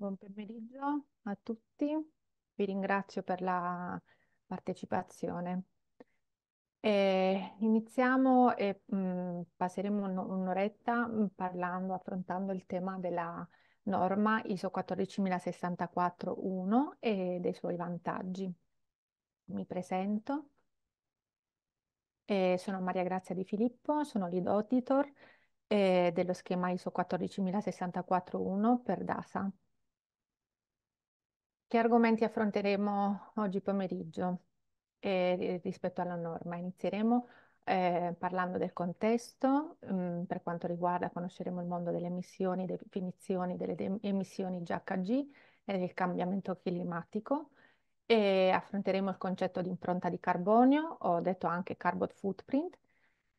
Buon pomeriggio a tutti, vi ringrazio per la partecipazione. Eh, iniziamo e mh, mm, passeremo un'oretta mm, parlando, affrontando il tema della norma ISO 14064-1 e dei suoi vantaggi. Mi presento, eh, sono Maria Grazia Di Filippo, sono lead auditor eh, dello schema ISO 14064-1 per DASA. Che argomenti affronteremo oggi pomeriggio eh, rispetto alla norma? Inizieremo eh, parlando del contesto, mh, mm, per quanto riguarda conosceremo il mondo delle emissioni, definizioni delle de emissioni GHG e del cambiamento climatico e affronteremo il concetto di impronta di carbonio, o detto anche carbon footprint,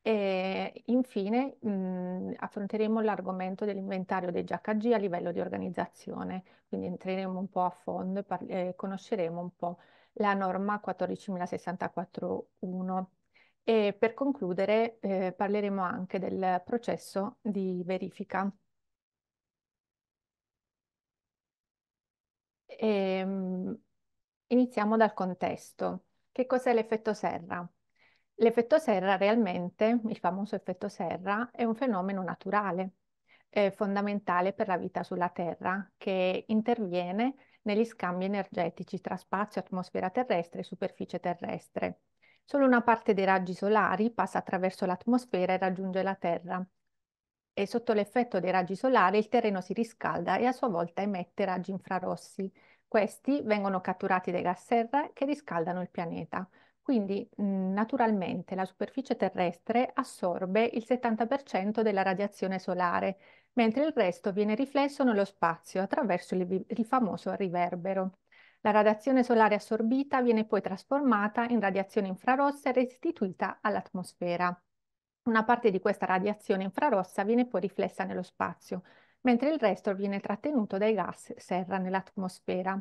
e infine, mh, mhmm, affronteremo l'argomento dell'inventario dei GHG a livello di organizzazione, quindi entreremo un po' a fondo e eh, conosceremo un po' la norma 14064.1. E per concludere, eh, parleremo anche del processo di verifica. E, ehm, mh, iniziamo dal contesto. Che cos'è l'effetto serra? L'effetto serra realmente, il famoso effetto serra, è un fenomeno naturale, eh, fondamentale per la vita sulla Terra, che interviene negli scambi energetici tra spazio, atmosfera terrestre e superficie terrestre. Solo una parte dei raggi solari passa attraverso l'atmosfera e raggiunge la Terra. E sotto l'effetto dei raggi solari il terreno si riscalda e a sua volta emette raggi infrarossi. Questi vengono catturati dai gas serra che riscaldano il pianeta, quindi mhmm, naturalmente la superficie terrestre assorbe il 70% della radiazione solare, mentre il resto viene riflesso nello spazio attraverso il, il famoso riverbero. La radiazione solare assorbita viene poi trasformata in radiazione infrarossa e restituita all'atmosfera. Una parte di questa radiazione infrarossa viene poi riflessa nello spazio, mentre il resto viene trattenuto dai gas serra nell'atmosfera.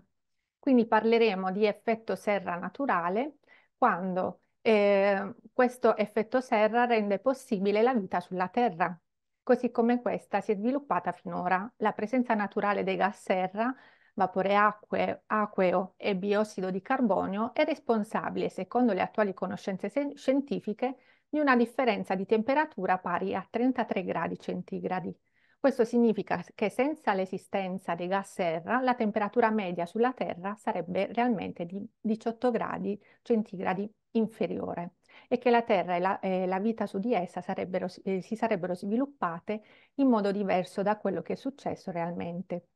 Quindi parleremo di effetto serra naturale quando eh, questo effetto serra rende possibile la vita sulla Terra, così come questa si è sviluppata finora. La presenza naturale dei gas serra, vapore acque, acqueo e biossido di carbonio è responsabile, secondo le attuali conoscenze scientifiche, di una differenza di temperatura pari a 33 gradi centigradi questo significa che senza l'esistenza dei gas serra la temperatura media sulla Terra sarebbe realmente di 18 gradi centigradi inferiore e che la Terra e la, eh, la vita su di essa sarebbero, eh, si sarebbero sviluppate in modo diverso da quello che è successo realmente.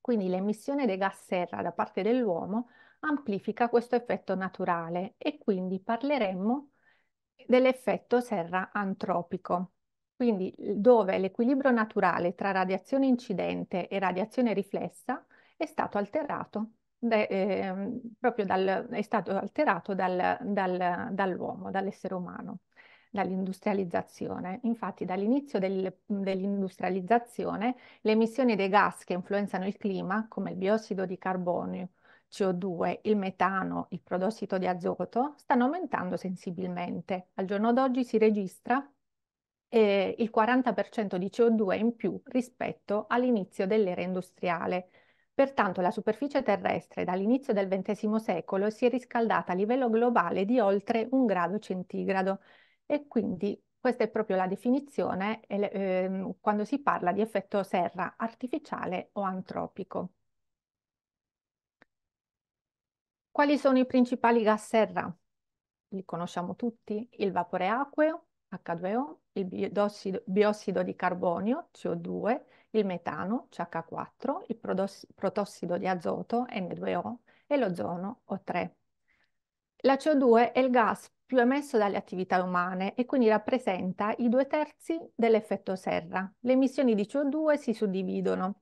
Quindi l'emissione dei gas serra da parte dell'uomo amplifica questo effetto naturale e quindi parleremmo dell'effetto serra antropico quindi dove l'equilibrio naturale tra radiazione incidente e radiazione riflessa è stato alterato, de, eh, proprio dal, è stato alterato dal, dal, dall'uomo, dall'essere umano, dall'industrializzazione. Infatti dall'inizio del, dell'industrializzazione le emissioni dei gas che influenzano il clima, come il biossido di carbonio, CO2, il metano, il prodossido di azoto, stanno aumentando sensibilmente. Al giorno d'oggi si registra eh, il 40% di CO2 in più rispetto all'inizio dell'era industriale. Pertanto la superficie terrestre dall'inizio del XX secolo si è riscaldata a livello globale di oltre un grado centigrado e quindi questa è proprio la definizione eh, quando si parla di effetto serra artificiale o antropico. Quali sono i principali gas serra? Li conosciamo tutti, il vapore acqueo, H2O, il biossido, biossido di carbonio, CO2, il metano, CH4, il protossido di azoto, N2O, e l'ozono, O3. La CO2 è il gas più emesso dalle attività umane e quindi rappresenta i due terzi dell'effetto serra. Le emissioni di CO2 si suddividono.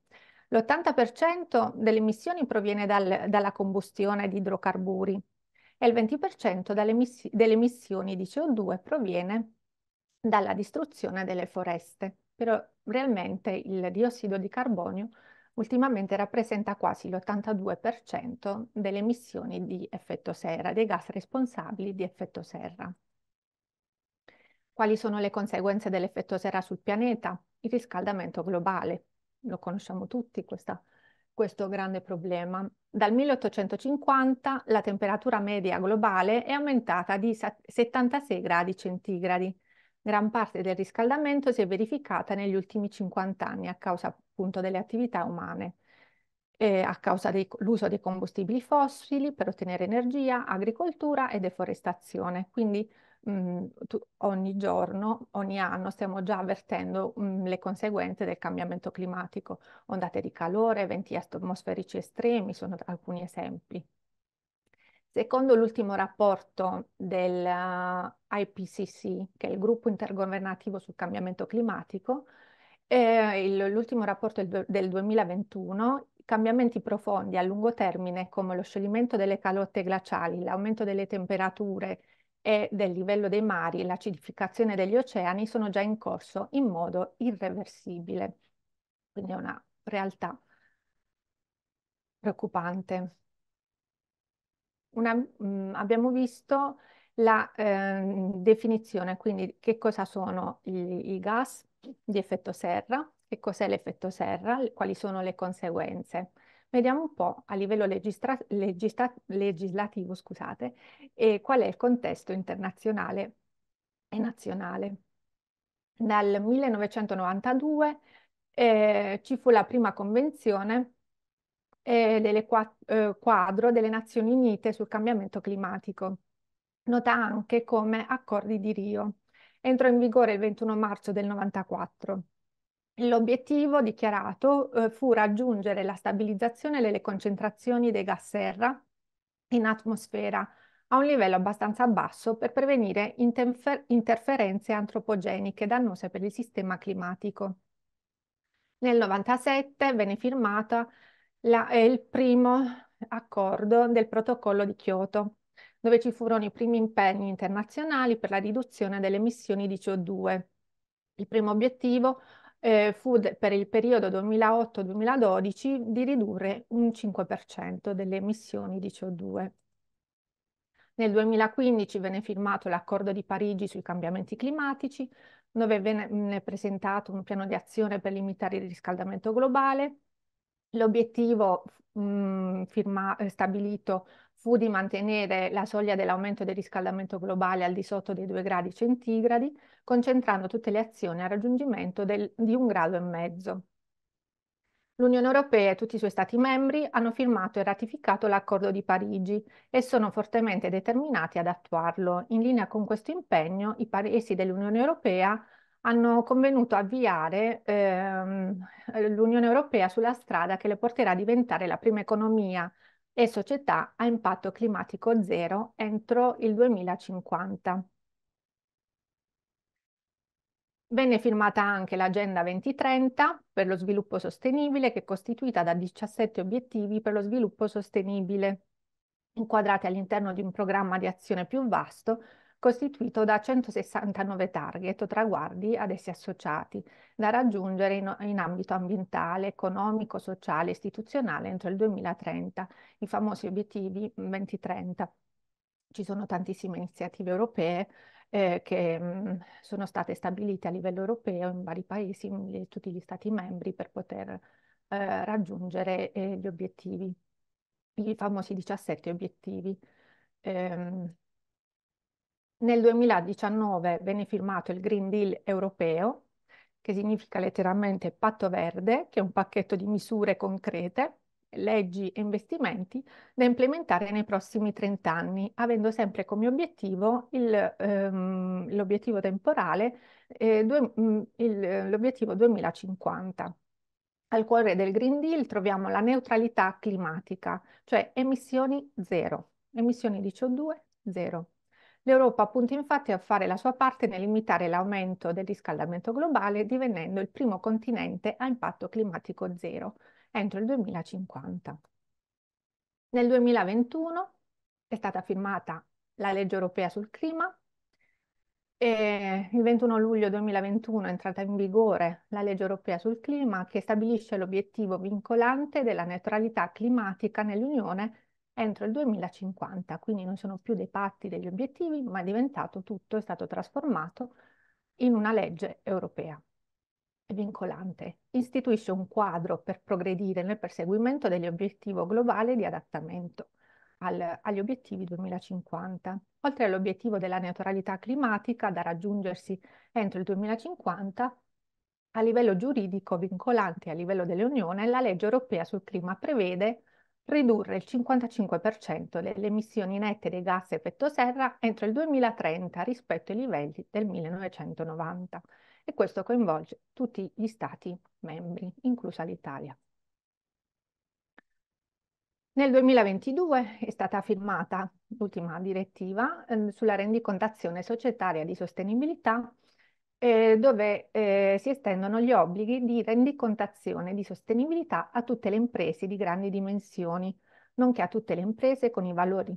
L'80% delle emissioni proviene dal, dalla combustione di idrocarburi e il 20% delle emissioni di CO2 proviene dalla distruzione delle foreste, però realmente il diossido di carbonio ultimamente rappresenta quasi l'82% delle emissioni di effetto serra, dei gas responsabili di effetto serra. Quali sono le conseguenze dell'effetto serra sul pianeta? Il riscaldamento globale, lo conosciamo tutti questa, questo grande problema. Dal 1850 la temperatura media globale è aumentata di 76 gradi centigradi, Gran parte del riscaldamento si è verificata negli ultimi 50 anni a causa appunto delle attività umane, eh, a causa dell'uso dei combustibili fossili per ottenere energia, agricoltura e deforestazione. Quindi mh, mm, tu, ogni giorno, ogni anno stiamo già avvertendo mh, mm, le conseguenze del cambiamento climatico. Ondate di calore, eventi atmosferici estremi sono alcuni esempi. Secondo l'ultimo rapporto del eh, IPCC, che è il gruppo intergovernativo sul cambiamento climatico, eh, l'ultimo rapporto del 2021, cambiamenti profondi a lungo termine come lo scioglimento delle calotte glaciali, l'aumento delle temperature e del livello dei mari, l'acidificazione degli oceani sono già in corso in modo irreversibile. Quindi è una realtà preoccupante una, mh, mm, abbiamo visto la eh, definizione, quindi che cosa sono i, gas di effetto serra, che cos'è l'effetto serra, quali sono le conseguenze. Vediamo un po' a livello legislativo scusate, e qual è il contesto internazionale e nazionale. Dal 1992 eh, ci fu la prima convenzione eh, delle eh, quadro delle Nazioni Unite sul cambiamento climatico. Nota anche come Accordi di Rio. Entrò in vigore il 21 marzo del 1994. L'obiettivo dichiarato eh, fu raggiungere la stabilizzazione delle concentrazioni dei gas serra in atmosfera a un livello abbastanza basso per prevenire interfer interferenze antropogeniche dannose per il sistema climatico. Nel 1997 venne firmata la, è il primo accordo del protocollo di Kyoto, dove ci furono i primi impegni internazionali per la riduzione delle emissioni di CO2. Il primo obiettivo eh, fu per il periodo 2008-2012 di ridurre un 5% delle emissioni di CO2. Nel 2015 venne firmato l'accordo di Parigi sui cambiamenti climatici, dove venne mm, presentato un piano di azione per limitare il riscaldamento globale L'obiettivo mhmm, eh, stabilito fu di mantenere la soglia dell'aumento del riscaldamento globale al di sotto dei 2 gradi centigradi, concentrando tutte le azioni al raggiungimento del, di un grado e mezzo. L'Unione Europea e tutti i suoi Stati membri hanno firmato e ratificato l'accordo di Parigi e sono fortemente determinati ad attuarlo. In linea con questo impegno, i Paesi dell'Unione Europea hanno convenuto avviare ehm, l'Unione Europea sulla strada che le porterà a diventare la prima economia e società a impatto climatico zero entro il 2050. Venne firmata anche l'Agenda 2030 per lo sviluppo sostenibile, che è costituita da 17 obiettivi per lo sviluppo sostenibile, inquadrati all'interno di un programma di azione più vasto, costituito da 169 target o traguardi ad essi associati, da raggiungere in, in ambito ambientale, economico, sociale e istituzionale entro il 2030, i famosi obiettivi 2030. Ci sono tantissime iniziative europee eh, che mh, mm, sono state stabilite a livello europeo in vari paesi, in tutti gli stati membri, per poter eh, raggiungere eh, gli obiettivi, i famosi 17 obiettivi. Eh, nel 2019 venne firmato il Green Deal europeo, che significa letteralmente patto verde, che è un pacchetto di misure concrete, leggi e investimenti da implementare nei prossimi 30 anni, avendo sempre come obiettivo il, ehm, l'obiettivo temporale, eh, due, mh, mm, il, l'obiettivo 2050. Al cuore del Green Deal troviamo la neutralità climatica, cioè emissioni zero, emissioni di CO2 zero. L'Europa punta infatti a fare la sua parte nel limitare l'aumento del riscaldamento globale, divenendo il primo continente a impatto climatico zero entro il 2050. Nel 2021 è stata firmata la legge europea sul clima, e il 21 luglio 2021 è entrata in vigore la legge europea sul clima che stabilisce l'obiettivo vincolante della neutralità climatica nell'Unione entro il 2050, quindi non sono più dei patti, degli obiettivi, ma è diventato tutto, è stato trasformato in una legge europea vincolante. Istituisce un quadro per progredire nel perseguimento dell'obiettivo globale di adattamento al, agli obiettivi 2050, oltre all'obiettivo della neutralità climatica da raggiungersi entro il 2050. A livello giuridico vincolante a livello dell'Unione, la legge europea sul clima prevede ridurre il 55% delle emissioni nette dei gas a effetto serra entro il 2030 rispetto ai livelli del 1990 e questo coinvolge tutti gli Stati membri, inclusa l'Italia. Nel 2022 è stata firmata l'ultima direttiva ehm, sulla rendicontazione societaria di sostenibilità eh, dove eh, si estendono gli obblighi di rendicontazione di sostenibilità a tutte le imprese di grandi dimensioni, nonché a tutte le imprese con i valori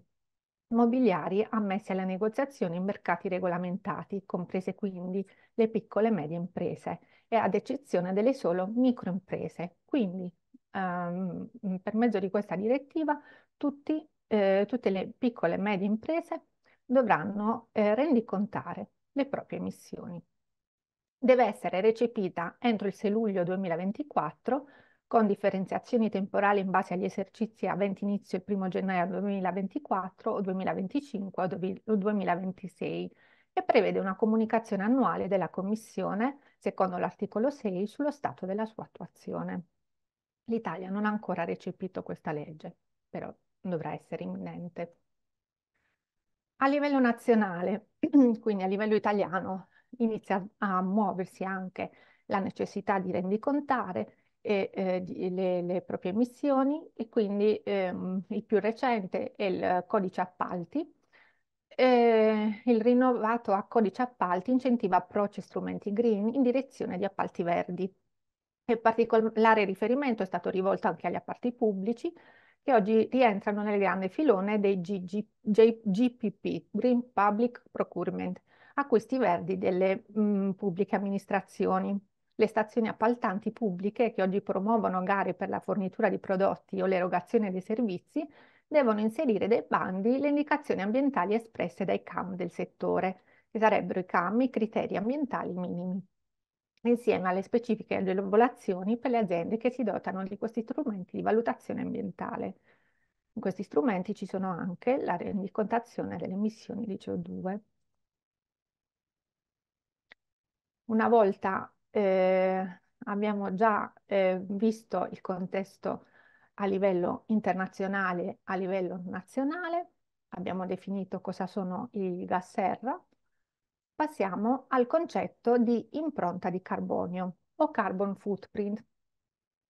mobiliari ammessi alla negoziazione in mercati regolamentati, comprese quindi le piccole e medie imprese, e ad eccezione delle solo microimprese. Quindi ehm, mm, per mezzo di questa direttiva tutti, eh, tutte le piccole e medie imprese dovranno eh, rendicontare le proprie emissioni deve essere recepita entro il 6 luglio 2024 con differenziazioni temporali in base agli esercizi aventi inizio il 1 gennaio 2024 o 2025 o 2026 e prevede una comunicazione annuale della Commissione, secondo l'articolo 6, sullo stato della sua attuazione. L'Italia non ha ancora recepito questa legge, però dovrà essere imminente. A livello nazionale, quindi a livello italiano, inizia a muoversi anche la necessità di rendicontare e, eh, di, le, le, proprie emissioni e quindi ehm, il più recente è il codice appalti. Eh, il rinnovato a codice appalti incentiva approcci e strumenti green in direzione di appalti verdi. E particolare riferimento è stato rivolto anche agli appalti pubblici che oggi rientrano nel grande filone dei GG, G, GPP, Green Public Procurement, a questi verdi delle mh, mm, pubbliche amministrazioni. Le stazioni appaltanti pubbliche che oggi promuovono gare per la fornitura di prodotti o l'erogazione dei servizi devono inserire dei bandi le indicazioni ambientali espresse dai CAM del settore, che sarebbero i CAM i criteri ambientali minimi, insieme alle specifiche agevolazioni per le aziende che si dotano di questi strumenti di valutazione ambientale. In questi strumenti ci sono anche la rendicontazione delle emissioni di CO2. Una volta eh, abbiamo già eh, visto il contesto a livello internazionale, a livello nazionale, abbiamo definito cosa sono i gas serra, passiamo al concetto di impronta di carbonio o carbon footprint.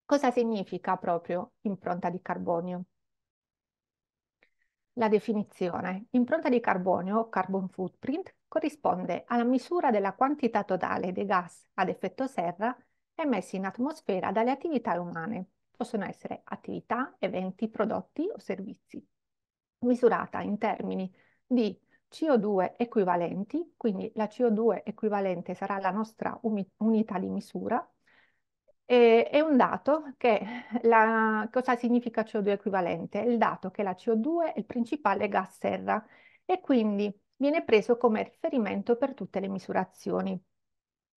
Cosa significa proprio impronta di carbonio? La definizione. Impronta di carbonio o carbon footprint corrisponde alla misura della quantità totale dei gas ad effetto serra emessi in atmosfera dalle attività umane, possono essere attività, eventi, prodotti o servizi, misurata in termini di CO2 equivalenti, quindi la CO2 equivalente sarà la nostra unità di misura, e, è un dato che, la, cosa significa CO2 equivalente? È il dato che la CO2 è il principale gas serra e quindi viene preso come riferimento per tutte le misurazioni.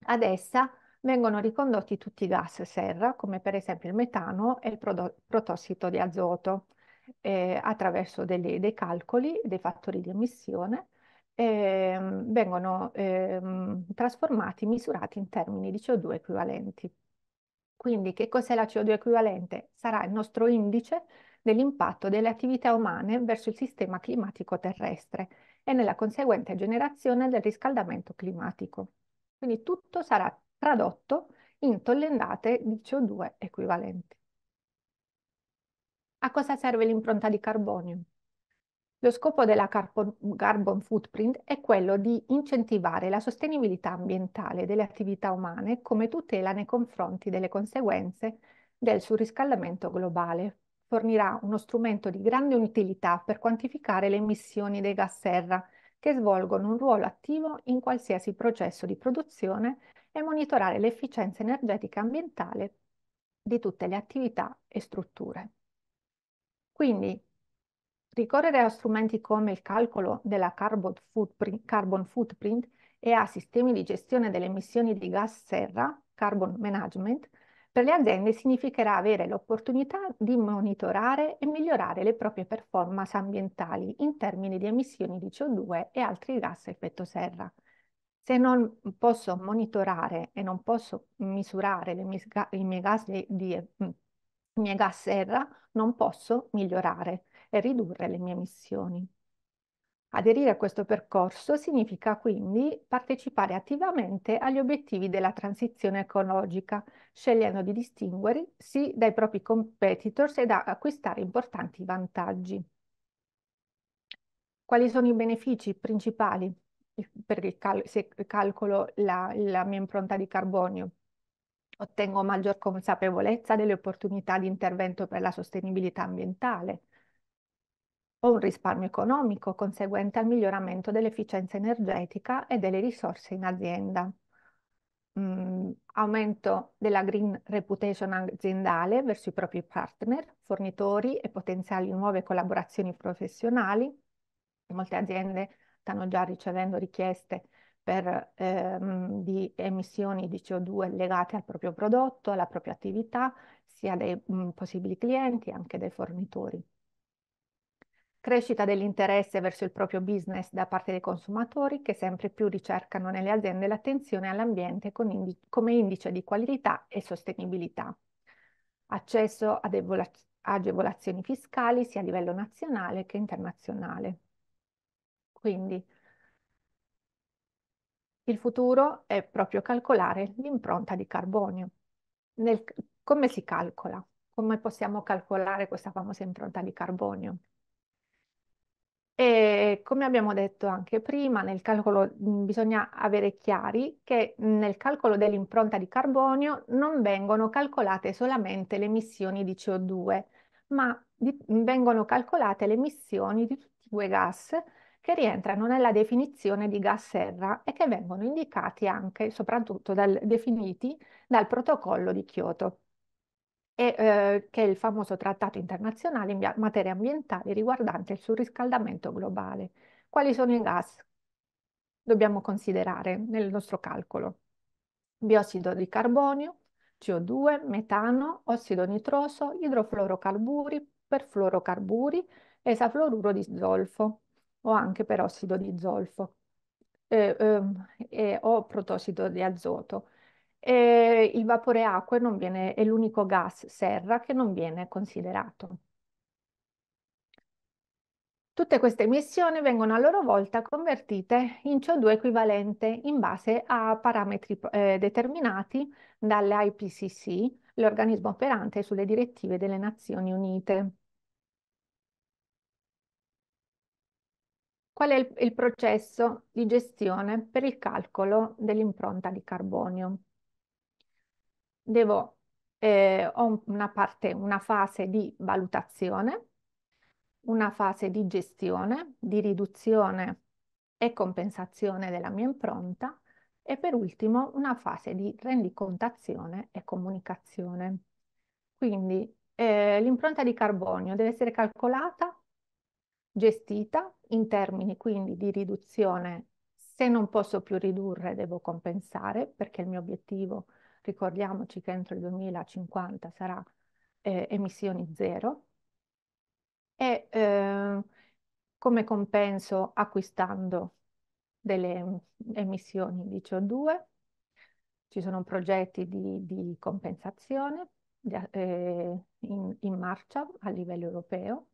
Ad essa vengono ricondotti tutti i gas serra, come per esempio il metano e il protossido di azoto, eh, attraverso delle, dei calcoli, dei fattori di emissione, eh, vengono eh, trasformati, misurati in termini di CO2 equivalenti. Quindi che cos'è la CO2 equivalente? Sarà il nostro indice dell'impatto delle attività umane verso il sistema climatico terrestre e nella conseguente generazione del riscaldamento climatico. Quindi tutto sarà tradotto in tollendate di CO2 equivalenti. A cosa serve l'impronta di carbonio? Lo scopo della carbon footprint è quello di incentivare la sostenibilità ambientale delle attività umane come tutela nei confronti delle conseguenze del surriscaldamento globale fornirà uno strumento di grande utilità per quantificare le emissioni dei gas serra, che svolgono un ruolo attivo in qualsiasi processo di produzione e monitorare l'efficienza energetica ambientale di tutte le attività e strutture. Quindi, ricorrere a strumenti come il calcolo della carbon footprint, carbon footprint e a sistemi di gestione delle emissioni di gas serra, carbon management, per le aziende significherà avere l'opportunità di monitorare e migliorare le proprie performance ambientali in termini di emissioni di CO2 e altri gas a effetto serra. Se non posso monitorare e non posso misurare mie, i, miei gas, di, di, mm, i miei gas serra, non posso migliorare e ridurre le mie emissioni. Aderire a questo percorso significa quindi partecipare attivamente agli obiettivi della transizione ecologica, scegliendo di distinguersi dai propri competitors e da acquistare importanti vantaggi. Quali sono i benefici principali per il cal se calcolo la, la mia impronta di carbonio? Ottengo maggior consapevolezza delle opportunità di intervento per la sostenibilità ambientale, o un risparmio economico conseguente al miglioramento dell'efficienza energetica e delle risorse in azienda. Mm, aumento della green reputation aziendale verso i propri partner, fornitori e potenziali nuove collaborazioni professionali. Molte aziende stanno già ricevendo richieste per, ehm, di emissioni di CO2 legate al proprio prodotto, alla propria attività, sia dei mh, mm, possibili clienti che dei fornitori crescita dell'interesse verso il proprio business da parte dei consumatori che sempre più ricercano nelle aziende l'attenzione all'ambiente indi- come indice di qualità e sostenibilità, accesso ad evola- agevolazioni fiscali sia a livello nazionale che internazionale. Quindi il futuro è proprio calcolare l'impronta di carbonio. Nel, come si calcola? Come possiamo calcolare questa famosa impronta di carbonio? E come abbiamo detto anche prima, nel calcolo bisogna avere chiari che nel calcolo dell'impronta di carbonio non vengono calcolate solamente le emissioni di CO2, ma di, vengono calcolate le emissioni di tutti i gas che rientrano nella definizione di gas serra e che vengono indicati anche, soprattutto dal, definiti dal protocollo di Kyoto e, eh, che è il famoso trattato internazionale in materia ambientale riguardante il surriscaldamento globale. Quali sono i gas? Dobbiamo considerare nel nostro calcolo biossido di carbonio, CO2, metano, ossido nitroso, idrofluorocarburi, perfluorocarburi, esafluoruro di zolfo o anche perossido di zolfo eh, eh, o protossido di azoto e il vapore acqua viene, è l'unico gas serra che non viene considerato. Tutte queste emissioni vengono a loro volta convertite in CO2 equivalente in base a parametri eh, determinati dall'IPCC, l'organismo operante sulle direttive delle Nazioni Unite. Qual è il, il processo di gestione per il calcolo dell'impronta di carbonio? devo, eh, ho una parte, una fase di valutazione, una fase di gestione, di riduzione e compensazione della mia impronta e per ultimo una fase di rendicontazione e comunicazione. Quindi eh, l'impronta di carbonio deve essere calcolata, gestita in termini quindi di riduzione. Se non posso più ridurre devo compensare perché il mio obiettivo è ricordiamoci che entro il 2050 sarà eh, emissioni zero, e eh, come compenso acquistando delle mm, emissioni di CO2, ci sono progetti di, di compensazione eh, in, in marcia a livello europeo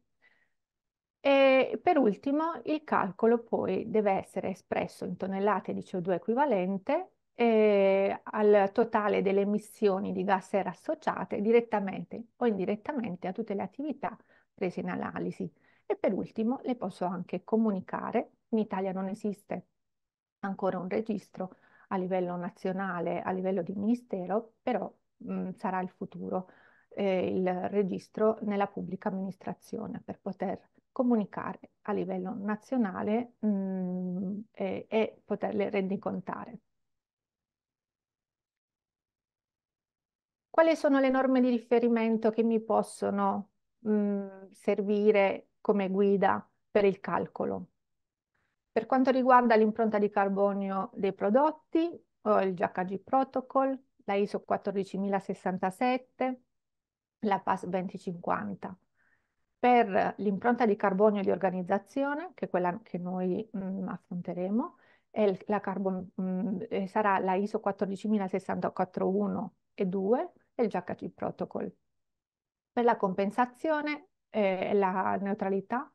e per ultimo il calcolo poi deve essere espresso in tonnellate di CO2 equivalente eh, al totale delle emissioni di gas serra associate direttamente o indirettamente a tutte le attività prese in analisi. E per ultimo le posso anche comunicare, in Italia non esiste ancora un registro a livello nazionale, a livello di ministero, però mh, sarà il futuro eh, il registro nella pubblica amministrazione per poter comunicare a livello nazionale mh, e, e poterle rendicontare. quali sono le norme di riferimento che mi possono mh, servire come guida per il calcolo. Per quanto riguarda l'impronta di carbonio dei prodotti, ho il GHG Protocol, la ISO 14067, la PAS 2050. Per l'impronta di carbonio di organizzazione, che è quella che noi mh, affronteremo, la carbon, mh, sarà la ISO 14064-1 e 2, il GHG Protocol. Per la compensazione eh, e eh, la neutralità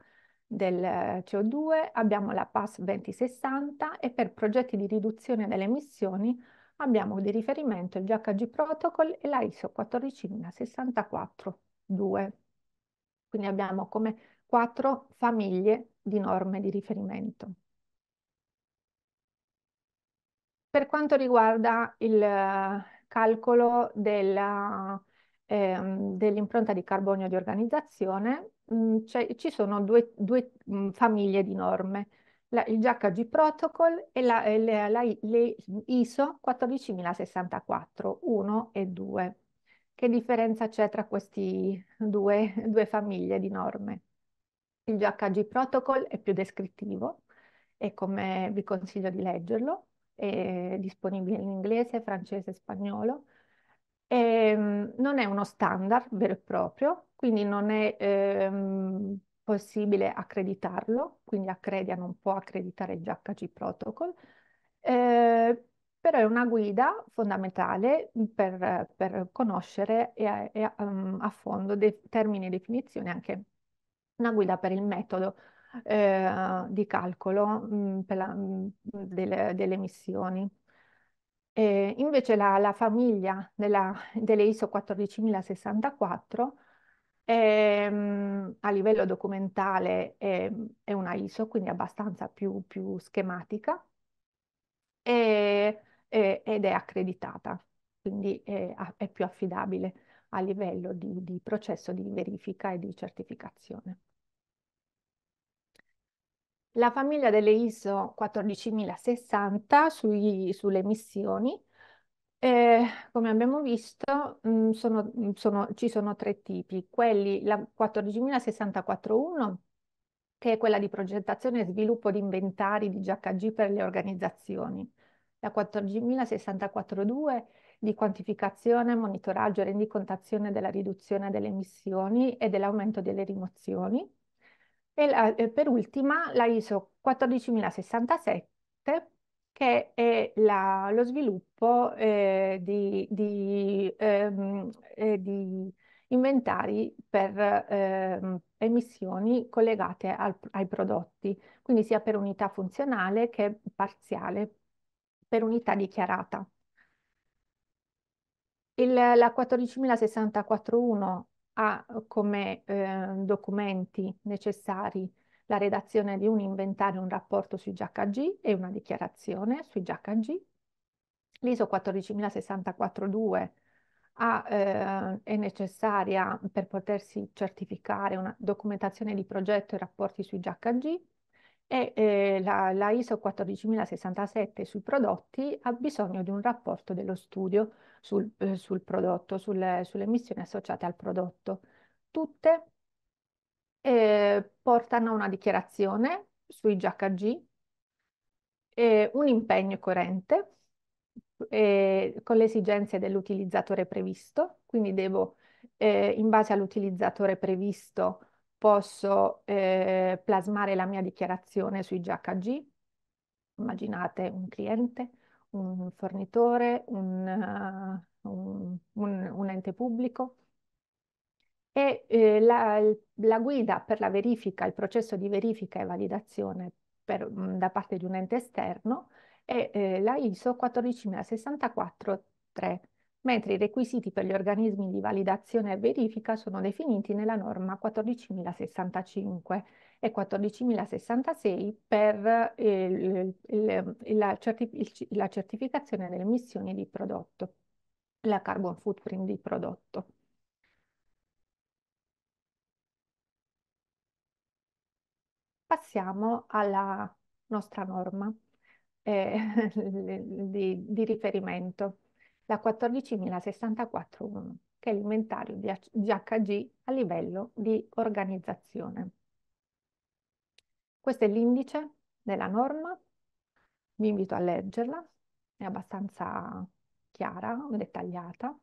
del eh, CO2 abbiamo la PAS 2060 e per progetti di riduzione delle emissioni abbiamo di riferimento il GHG Protocol e la ISO 14064 Quindi abbiamo come quattro famiglie di norme di riferimento. Per quanto riguarda il, calcolo della, eh, dell'impronta di carbonio di organizzazione, mh, mm, cioè, ci sono due, due mh, mm, famiglie di norme, la, il JHG Protocol e la, le, la, le ISO 14064, 1 e 2. Che differenza c'è tra queste due, due famiglie di norme? Il JHG Protocol è più descrittivo e come vi consiglio di leggerlo, è eh, disponibile in inglese, francese e spagnolo. E, ehm, non è uno standard vero e proprio, quindi non è ehm, possibile accreditarlo, quindi Accredia non può accreditare GHG Protocol, eh, però è una guida fondamentale per, per conoscere e a, e a, mm, a fondo dei termini e definizioni, anche una guida per il metodo eh, di calcolo mh, mm, la, mh, mm, delle, delle, emissioni. E invece la, la famiglia della, delle ISO 14064 è, mh, mm, a livello documentale è, è, una ISO, quindi abbastanza più, più schematica e, e, ed è accreditata, quindi è, è, più affidabile a livello di, di processo di verifica e di certificazione la famiglia delle ISO 14060 sui, sulle emissioni. Eh, come abbiamo visto, mh, mm, sono, mm, sono, ci sono tre tipi, quelli la 14064.1, che è quella di progettazione e sviluppo di inventari di GHG per le organizzazioni, la 14064.2 di quantificazione, monitoraggio e rendicontazione della riduzione delle emissioni e dell'aumento delle rimozioni, e la, per ultima la ISO 14067 che è la, lo sviluppo eh, di, di, ehm, eh, di, inventari per ehm, emissioni collegate al, ai prodotti, quindi sia per unità funzionale che parziale, per unità dichiarata. Il, la 14064.1 ha eh, come eh, documenti necessari la redazione di un inventario, un rapporto sui GHG e una dichiarazione sui GHG. L'ISO 14064-2 ha, eh, è necessaria per potersi certificare una documentazione di progetto e rapporti sui GHG e eh, la, la, ISO 14067 sui prodotti ha bisogno di un rapporto dello studio sul, eh, sul prodotto, sul, sulle emissioni associate al prodotto. Tutte eh, portano una dichiarazione sui GHG, eh, un impegno coerente eh, con le esigenze dell'utilizzatore previsto, quindi devo eh, in base all'utilizzatore previsto posso eh, plasmare la mia dichiarazione sui GHG. Immaginate un cliente, un fornitore, un, uh, un, un, un ente pubblico. E eh, la, la, guida per la verifica, il processo di verifica e validazione per, mm, da parte di un ente esterno è eh, la ISO 14064 3 mentre i requisiti per gli organismi di validazione e verifica sono definiti nella norma 14065 e 14066 per eh, il, il, la, certific la certificazione delle emissioni di prodotto, la carbon footprint di prodotto. Passiamo alla nostra norma eh, di, di riferimento la 14064-1, che è l'inventario di GHG a livello di organizzazione. Questo è l'indice della norma, vi invito a leggerla, è abbastanza chiara, dettagliata,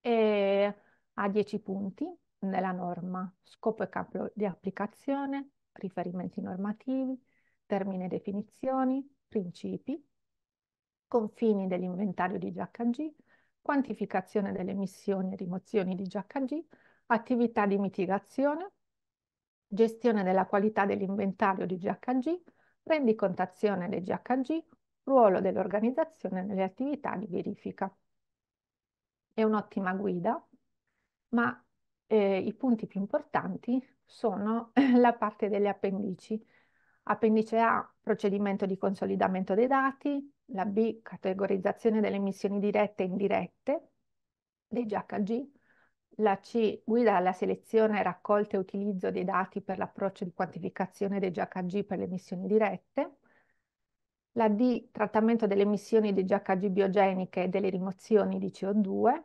e ha 10 punti nella norma, scopo e campo di applicazione, riferimenti normativi, termine e definizioni, principi, confini dell'inventario di GHG, quantificazione delle emissioni e rimozioni di GHG, attività di mitigazione, gestione della qualità dell'inventario di GHG, rendicontazione dei GHG, ruolo dell'organizzazione nelle attività di verifica. È un'ottima guida, ma eh, i punti più importanti sono la parte delle appendici. Appendice A, procedimento di consolidamento dei dati, la B, categorizzazione delle emissioni dirette e indirette dei GHG, la C, guida alla selezione, raccolta e utilizzo dei dati per l'approccio di quantificazione dei GHG per le emissioni dirette, la D, trattamento delle emissioni di GHG biogeniche e delle rimozioni di CO2,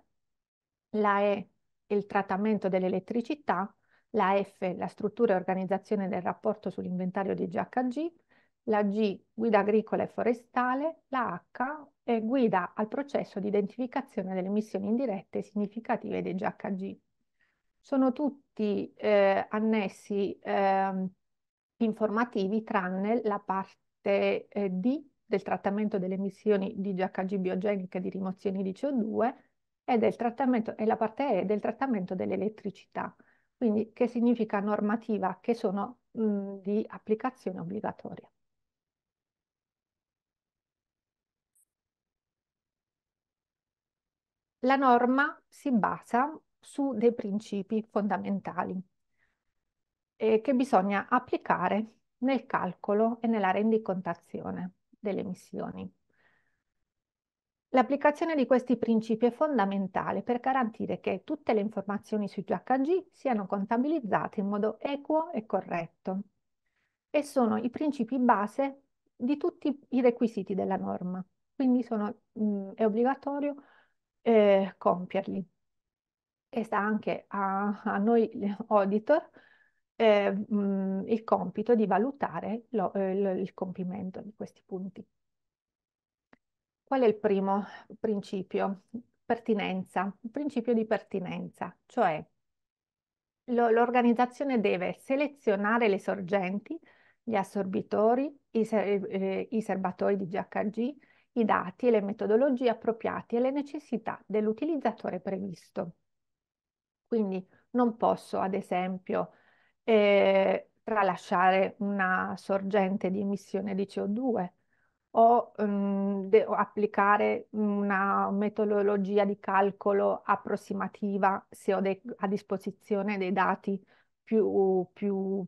la E, il trattamento dell'elettricità, la F, la struttura e organizzazione del rapporto sull'inventario di GHG, la G guida agricola e forestale, la H eh, guida al processo di identificazione delle emissioni indirette significative dei GHG. Sono tutti eh, annessi eh, informativi tranne la parte eh, D del trattamento delle emissioni di GHG biogeniche di rimozioni di CO2 e, e la parte E del trattamento dell'elettricità, quindi che significa normativa che sono di applicazione obbligatoria. la norma si basa su dei principi fondamentali eh, che bisogna applicare nel calcolo e nella rendicontazione delle emissioni. L'applicazione di questi principi è fondamentale per garantire che tutte le informazioni sui GHG siano contabilizzate in modo equo e corretto e sono i principi base di tutti i requisiti della norma. Quindi sono, mh, mm, è obbligatorio eh, compierli. E sta anche a, a noi auditor eh, mh, il compito di valutare lo, eh, il compimento di questi punti. Qual è il primo principio? Pertinenza, il principio di pertinenza, cioè l'organizzazione deve selezionare le sorgenti, gli assorbitori, i, ser eh, i serbatoi di GHG, i dati e le metodologie appropriati alle necessità dell'utilizzatore previsto. Quindi non posso, ad esempio, eh, tralasciare una sorgente di emissione di CO2 o, um, applicare una metodologia di calcolo approssimativa se ho a disposizione dei dati più, più,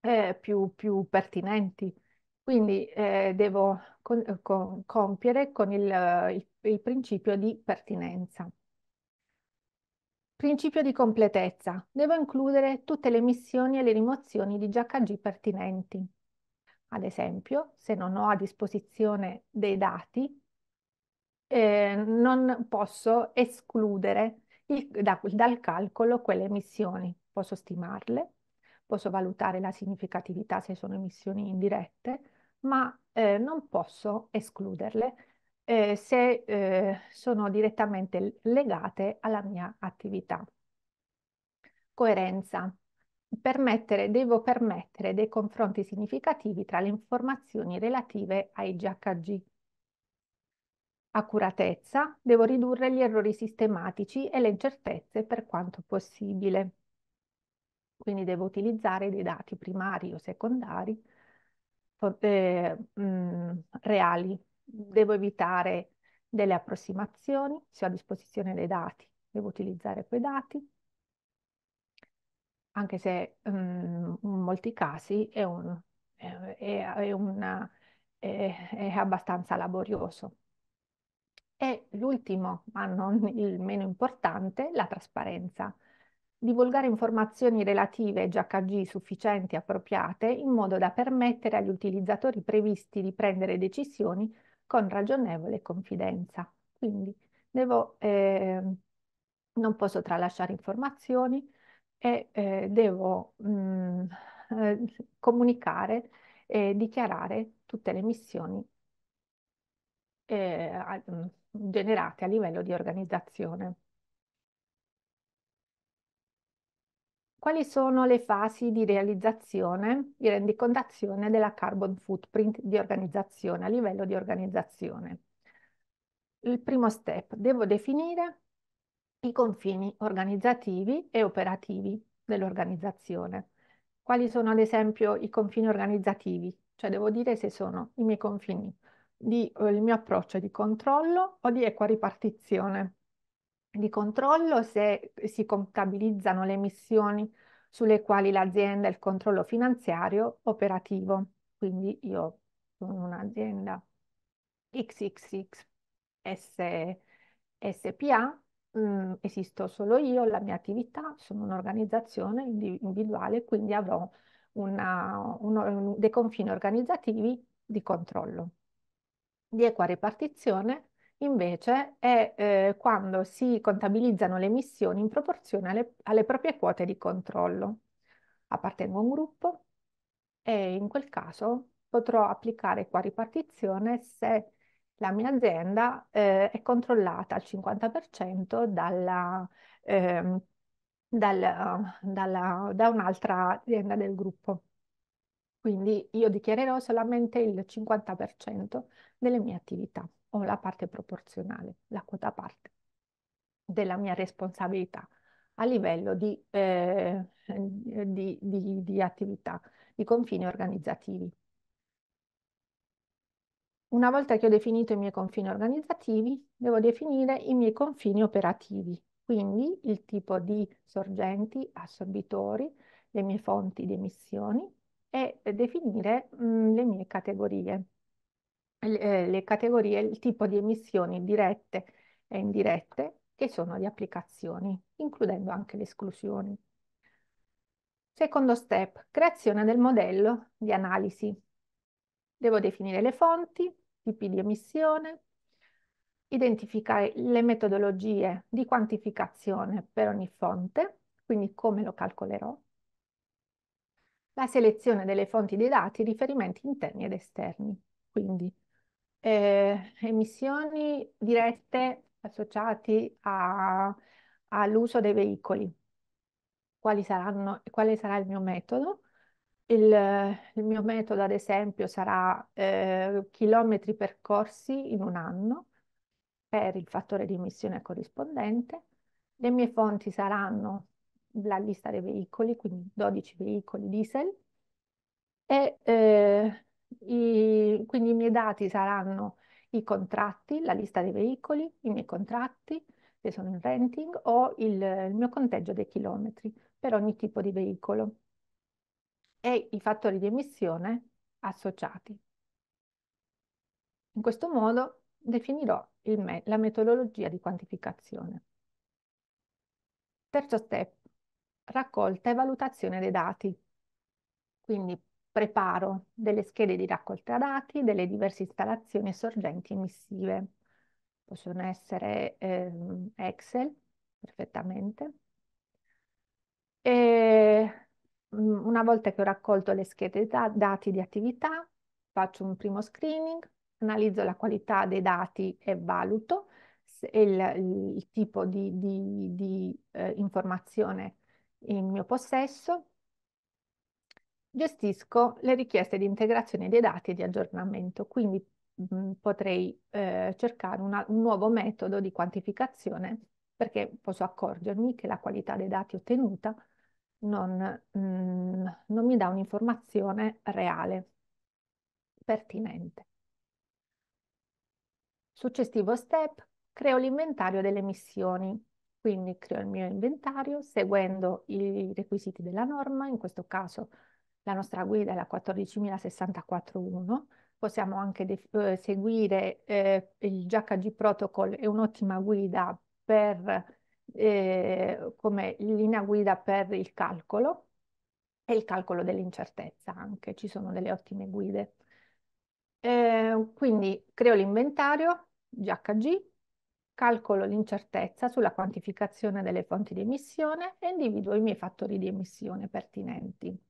eh, più, più pertinenti quindi eh, devo con, eh, con, compiere con il, eh, il, il principio di pertinenza. Principio di completezza. Devo includere tutte le missioni e le rimozioni di GHG pertinenti. Ad esempio, se non ho a disposizione dei dati, eh, non posso escludere il, da, dal calcolo quelle emissioni. Posso stimarle, posso valutare la significatività se sono emissioni indirette, ma eh, non posso escluderle eh, se eh, sono direttamente legate alla mia attività. Coerenza. Permettere, devo permettere dei confronti significativi tra le informazioni relative ai GHG. Accuratezza. Devo ridurre gli errori sistematici e le incertezze per quanto possibile. Quindi devo utilizzare dei dati primari o secondari eh, mh, reali. Devo evitare delle approssimazioni, se ho a disposizione dei dati, devo utilizzare quei dati, anche se mh, in molti casi è, un, eh, è, è, una, è abbastanza laborioso. E l'ultimo, ma non il meno importante, la trasparenza divulgare informazioni relative ai GHG sufficienti e appropriate in modo da permettere agli utilizzatori previsti di prendere decisioni con ragionevole confidenza. Quindi devo, eh, non posso tralasciare informazioni e eh, devo mh, mm, eh, comunicare e dichiarare tutte le missioni eh, mm, generate a livello di organizzazione. quali sono le fasi di realizzazione, di rendicontazione della carbon footprint di organizzazione a livello di organizzazione. Il primo step, devo definire i confini organizzativi e operativi dell'organizzazione. Quali sono ad esempio i confini organizzativi? Cioè devo dire se sono i miei confini di, eh, il mio approccio di controllo o di equa ripartizione di controllo se si contabilizzano le missioni sulle quali l'azienda ha il controllo finanziario operativo. Quindi io sono un'azienda XXX SPA, mh, mm, esisto solo io, la mia attività, sono un'organizzazione individuale, quindi avrò una, un, dei confini organizzativi di controllo. Di equa ripartizione invece è eh, quando si contabilizzano le missioni in proporzione alle, alle proprie quote di controllo. Appartengo a un gruppo e in quel caso potrò applicare qua ripartizione se la mia azienda eh, è controllata al 50% dalla, eh, dal, dalla, da un'altra azienda del gruppo. Quindi io dichiarerò solamente il 50% delle mie attività ho la parte proporzionale, la quota parte della mia responsabilità a livello di, eh, di, di, di attività, di confini organizzativi. Una volta che ho definito i miei confini organizzativi, devo definire i miei confini operativi, quindi il tipo di sorgenti, assorbitori, le mie fonti di emissioni e definire mh, le mie categorie le, eh, le categorie, il tipo di emissioni dirette e indirette che sono di applicazioni, includendo anche le esclusioni. Secondo step, creazione del modello di analisi. Devo definire le fonti, tipi di emissione, identificare le metodologie di quantificazione per ogni fonte, quindi come lo calcolerò, la selezione delle fonti dei dati, riferimenti interni ed esterni, quindi eh, emissioni dirette associate all'uso dei veicoli. Quali saranno, quale sarà il mio metodo? Il, il mio metodo, ad esempio, sarà eh, chilometri percorsi in un anno per il fattore di emissione corrispondente. Le mie fonti saranno la lista dei veicoli, quindi 12 veicoli diesel, e eh, i, quindi i miei dati saranno i contratti, la lista dei veicoli, i miei contratti, che sono in renting, o il, il mio conteggio dei chilometri per ogni tipo di veicolo e i fattori di emissione associati. In questo modo definirò me la metodologia di quantificazione. Terzo step, raccolta e valutazione dei dati. Quindi preparo delle schede di raccolta dati delle diverse installazioni e sorgenti emissive. Possono essere eh, Excel, perfettamente. E mm, una volta che ho raccolto le schede da dati di attività, faccio un primo screening, analizzo la qualità dei dati e valuto il, il tipo di, di, di eh, informazione in mio possesso gestisco le richieste di integrazione dei dati e di aggiornamento, quindi mh, potrei eh, cercare una, un nuovo metodo di quantificazione perché posso accorgermi che la qualità dei dati ottenuta non, mh, non mi dà un'informazione reale, pertinente. Successivo step, creo l'inventario delle missioni, quindi creo il mio inventario seguendo i requisiti della norma, in questo caso la nostra guida è la 14064.1, possiamo anche eh, seguire eh, il GHG Protocol, è un'ottima guida per, eh, come linea guida per il calcolo e il calcolo dell'incertezza anche, ci sono delle ottime guide. Eh, quindi creo l'inventario, GHG, calcolo l'incertezza sulla quantificazione delle fonti di emissione e individuo i miei fattori di emissione pertinenti.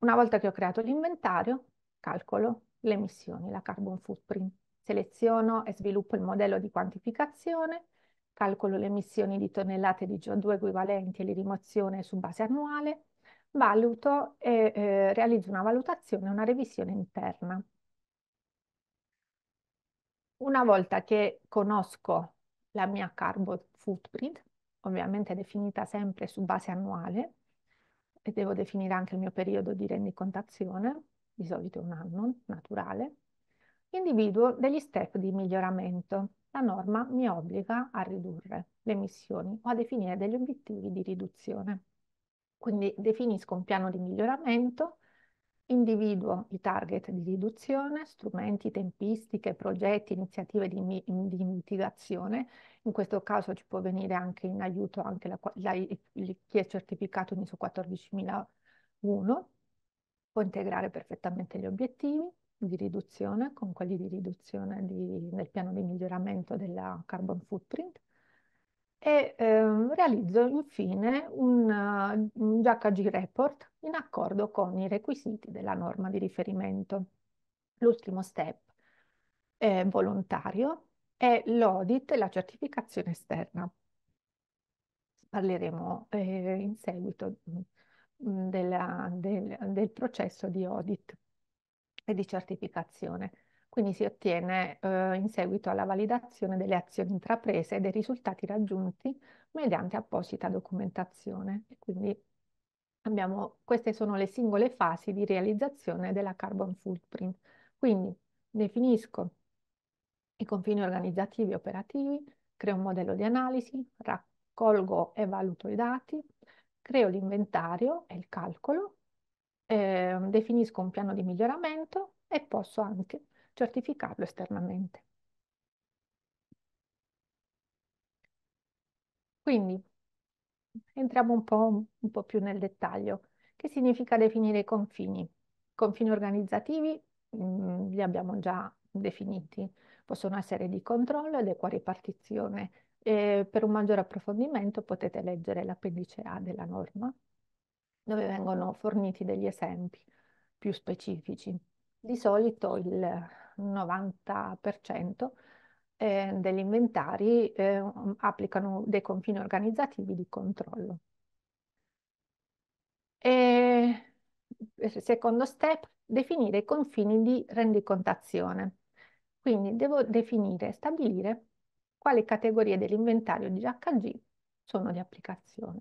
Una volta che ho creato l'inventario, calcolo le emissioni, la carbon footprint. Seleziono e sviluppo il modello di quantificazione, calcolo le emissioni di tonnellate di CO2 equivalenti e le rimozione su base annuale, valuto e eh, realizzo una valutazione e una revisione interna. Una volta che conosco la mia carbon footprint, ovviamente definita sempre su base annuale, e devo definire anche il mio periodo di rendicontazione, di solito un anno naturale, individuo degli step di miglioramento. La norma mi obbliga a ridurre le emissioni o a definire degli obiettivi di riduzione. Quindi definisco un piano di miglioramento individuo i target di riduzione, strumenti, tempistiche, progetti, iniziative di, di mitigazione. In questo caso ci può venire anche in aiuto anche la, la, chi è certificato in ISO 14001, può integrare perfettamente gli obiettivi di riduzione con quelli di riduzione di, del piano di miglioramento della carbon footprint e ehm, realizzo infine un, uh, un JHG report in accordo con i requisiti della norma di riferimento. L'ultimo step è volontario è l'audit e la certificazione esterna. Parleremo eh, in seguito mm, della, del, del processo di audit e di certificazione quindi si ottiene eh, in seguito alla validazione delle azioni intraprese e dei risultati raggiunti mediante apposita documentazione. E quindi abbiamo, queste sono le singole fasi di realizzazione della carbon footprint. Quindi definisco i confini organizzativi e operativi, creo un modello di analisi, raccolgo e valuto i dati, creo l'inventario e il calcolo, eh, definisco un piano di miglioramento e posso anche certificarlo esternamente. Quindi entriamo un po', un po più nel dettaglio. Che significa definire i confini? Confini organizzativi mh, mm, li abbiamo già definiti, possono essere di controllo ed equaripartizione. E per un maggiore approfondimento potete leggere l'appendice A della norma, dove vengono forniti degli esempi più specifici. Di solito il, 90% eh, degli inventari eh, applicano dei confini organizzativi di controllo. E, eh, secondo step, definire i confini di rendicontazione. Quindi devo definire e stabilire quali categorie dell'inventario di HG sono di applicazione.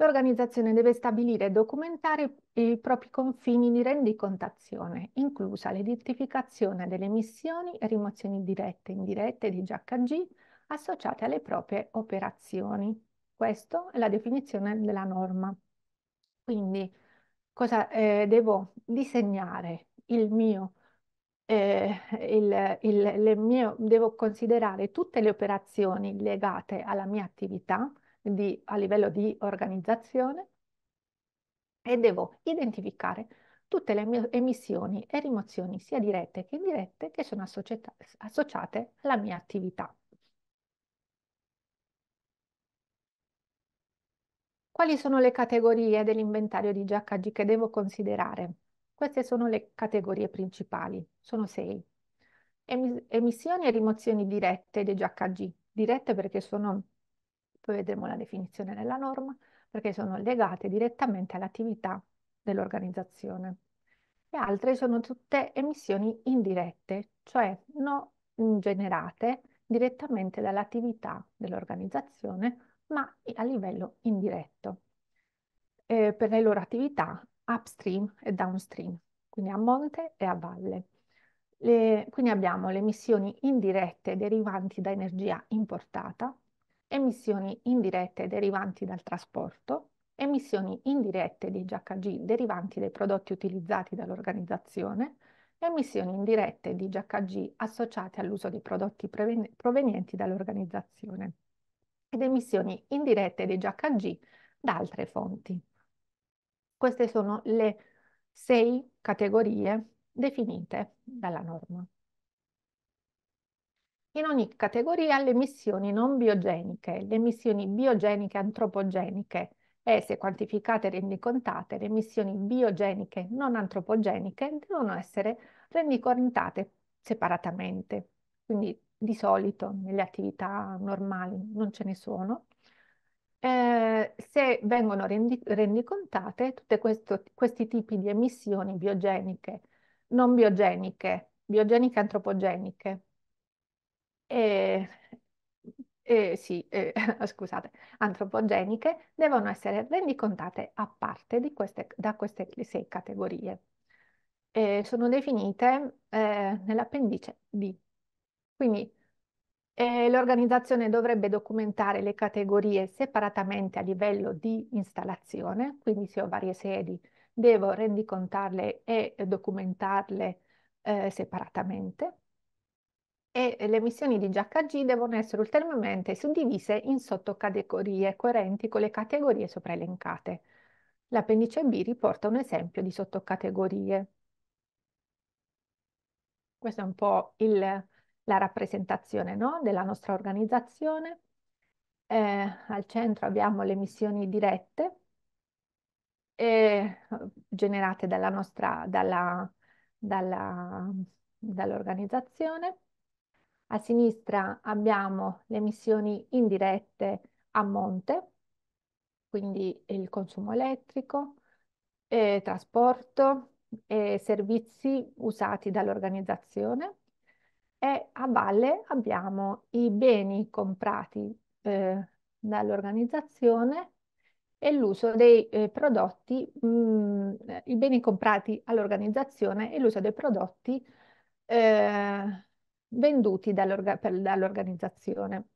L'organizzazione deve stabilire e documentare i propri confini di rendicontazione, inclusa l'identificazione delle emissioni e rimozioni dirette e indirette di GHG associate alle proprie operazioni. Questa è la definizione della norma. Quindi cosa eh, devo disegnare il mio, eh, il, il, mio, devo considerare tutte le operazioni legate alla mia attività di, a livello di organizzazione e devo identificare tutte le emissioni e rimozioni sia dirette che indirette che sono associate alla mia attività. Quali sono le categorie dell'inventario di GHG che devo considerare? Queste sono le categorie principali, sono sei. Emissioni e rimozioni dirette di GHG, dirette perché sono poi vedremo la definizione nella norma, perché sono legate direttamente all'attività dell'organizzazione. Le altre sono tutte emissioni indirette, cioè non generate direttamente dall'attività dell'organizzazione, ma a livello indiretto, eh, per le loro attività upstream e downstream, quindi a monte e a valle. Le, quindi abbiamo le emissioni indirette derivanti da energia importata, emissioni indirette derivanti dal trasporto, emissioni indirette di GHG derivanti dai prodotti utilizzati dall'organizzazione, emissioni indirette di GHG associate all'uso di prodotti provenienti dall'organizzazione ed emissioni indirette di GHG da altre fonti. Queste sono le sei categorie definite dalla norma in ogni categoria le emissioni non biogeniche, le emissioni biogeniche antropogeniche e, se quantificate e rendicontate, le emissioni biogeniche non antropogeniche devono essere rendicontate separatamente. Quindi di solito nelle attività normali non ce ne sono. Eh, se vengono rendi, rendicontate tutti questi tipi di emissioni biogeniche, non biogeniche, biogeniche antropogeniche, e, e sì, eh, scusate, antropogeniche devono essere rendicontate a parte queste, da queste sei categorie. E sono definite eh, nell'appendice D. Quindi eh, l'organizzazione dovrebbe documentare le categorie separatamente a livello di installazione, quindi se ho varie sedi devo rendicontarle e documentarle eh, separatamente e le missioni di GHG devono essere ulteriormente suddivise in sottocategorie coerenti con le categorie sopra elencate. L'appendice B riporta un esempio di sottocategorie. Questa è un po' il, la rappresentazione no? della nostra organizzazione. Eh, al centro abbiamo le missioni dirette eh, generate dalla nostra, dalla, dalla, dall'organizzazione a sinistra abbiamo le emissioni indirette a monte, quindi il consumo elettrico, eh, trasporto, eh, servizi usati dall'organizzazione e a valle abbiamo i beni comprati eh, dall'organizzazione e l'uso dei eh, prodotti, mh, mm, i beni comprati all'organizzazione e l'uso dei prodotti eh, venduti dall'orga- per, dall'organizzazione.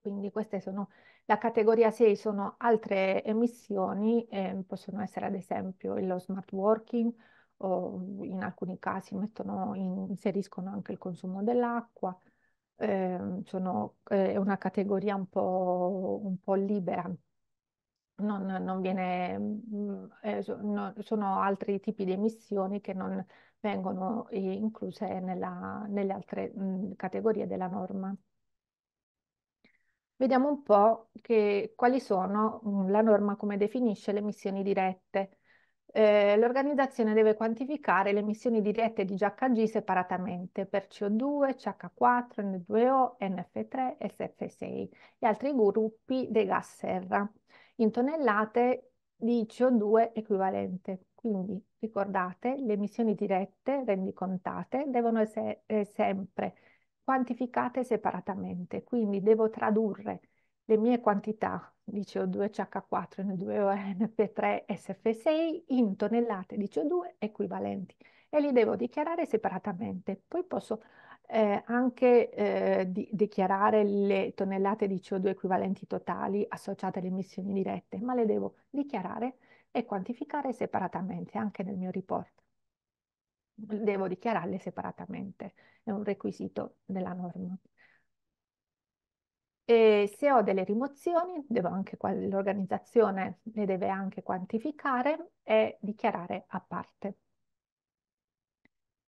Quindi queste sono, la categoria 6 sono altre emissioni, eh, possono essere ad esempio lo smart working o in alcuni casi mettono, inseriscono anche il consumo dell'acqua, ehm, eh, sono, è una categoria un po', un po libera, non, non viene, mm, eh, so, no, sono altri tipi di emissioni che non vengono eh, incluse nella, nelle altre mh, categorie della norma. Vediamo un po' che, quali sono mh, la norma come definisce le emissioni dirette. Eh, L'organizzazione deve quantificare le emissioni dirette di GHG separatamente per CO2, CH4, N2O, NF3, SF6 e altri gruppi dei gas serra in tonnellate di CO2 equivalente. Quindi Ricordate, le emissioni dirette, rendicontate, devono essere eh, sempre quantificate separatamente, quindi devo tradurre le mie quantità di CO2CH4 n 2 o np SF6 in tonnellate di CO2 equivalenti e li devo dichiarare separatamente. Poi posso eh, anche eh, di dichiarare le tonnellate di CO2 equivalenti totali associate alle emissioni dirette, ma le devo dichiarare separatamente e quantificare separatamente anche nel mio report. Devo dichiararle separatamente, è un requisito della norma. E se ho delle rimozioni, devo anche, l'organizzazione le deve anche quantificare e dichiarare a parte.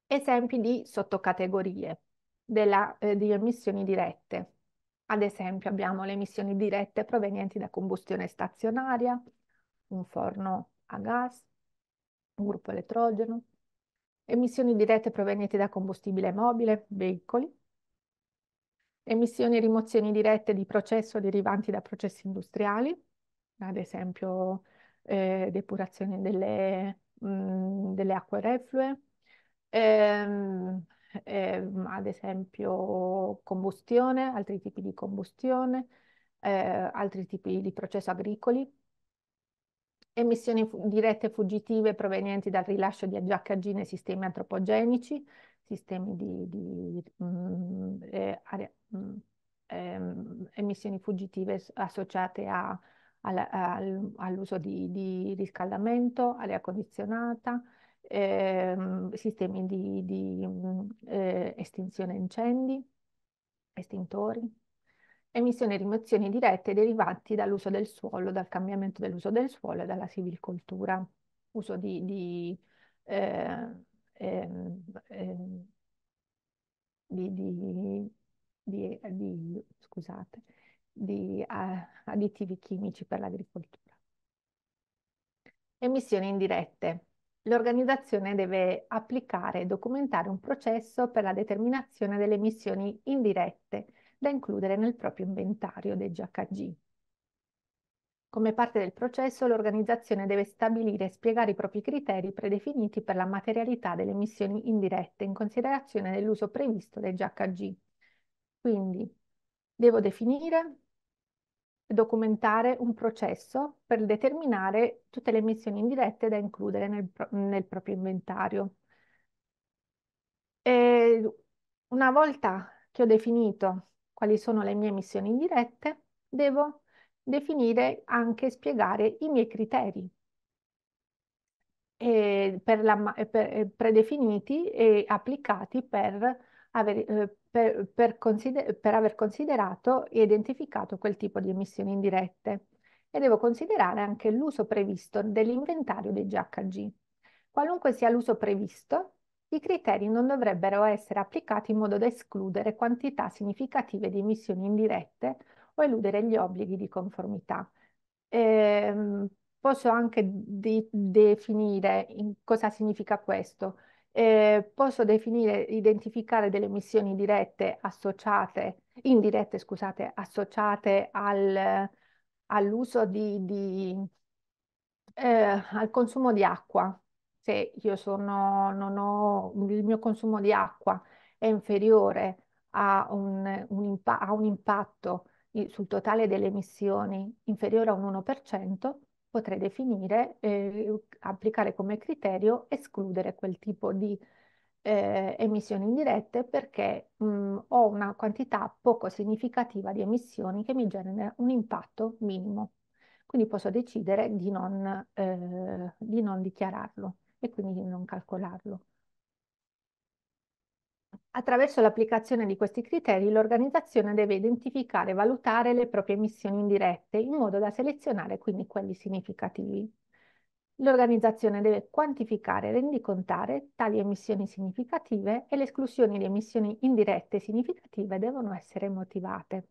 Esempi di sottocategorie della, eh, di emissioni dirette. Ad esempio abbiamo le emissioni dirette provenienti da combustione stazionaria, un forno a gas, un gruppo elettrogeno, emissioni dirette provenienti da combustibile mobile, veicoli, emissioni e rimozioni dirette di processo derivanti da processi industriali, ad esempio eh, depurazione delle, mh, mm, delle acque reflue, ehm, ehm, ad esempio combustione, altri tipi di combustione, eh, altri tipi di processo agricoli, emissioni dirette fuggitive provenienti dal rilascio di GHG nei sistemi antropogenici, sistemi di, di mm, eh, area, mm, ehm, emissioni fuggitive associate al, all'uso di, di, riscaldamento, aria condizionata, ehm, sistemi di, di mm, eh, estinzione incendi, estintori emissioni e rimozioni dirette derivanti dall'uso del suolo, dal cambiamento dell'uso del suolo e dalla silvicoltura, uso di, di, eh, eh, eh, di, di scusate, additivi chimici per l'agricoltura. Emissioni indirette. L'organizzazione deve applicare e documentare un processo per la determinazione delle emissioni indirette da includere nel proprio inventario dei GHG. Come parte del processo, l'organizzazione deve stabilire e spiegare i propri criteri predefiniti per la materialità delle emissioni indirette in considerazione dell'uso previsto dei GHG. Quindi devo definire e documentare un processo per determinare tutte le emissioni indirette da includere nel, nel proprio inventario. E una volta che ho definito quali sono le mie missioni indirette, devo definire anche spiegare i miei criteri e per la, per, eh, predefiniti e applicati per aver, eh, per, per, consider, per aver considerato e identificato quel tipo di emissioni indirette e devo considerare anche l'uso previsto dell'inventario dei GHG. Qualunque sia l'uso previsto, i criteri non dovrebbero essere applicati in modo da escludere quantità significative di emissioni indirette o eludere gli obblighi di conformità. Eh, posso anche de definire cosa significa questo. Eh, posso definire, identificare delle emissioni dirette associate, indirette, scusate, associate al, all'uso di, di eh, al consumo di acqua. Se io sono, non ho il mio consumo di acqua è inferiore a un, un, a un impatto sul totale delle emissioni inferiore a un 1%, potrei definire, eh, applicare come criterio escludere quel tipo di eh, emissioni indirette perché mh, mm, ho una quantità poco significativa di emissioni che mi genera un impatto minimo. Quindi posso decidere di non, eh, di non dichiararlo e quindi di non calcolarlo. Attraverso l'applicazione di questi criteri l'organizzazione deve identificare e valutare le proprie missioni indirette in modo da selezionare quindi quelli significativi. L'organizzazione deve quantificare e rendicontare tali emissioni significative e le esclusioni di emissioni indirette significative devono essere motivate.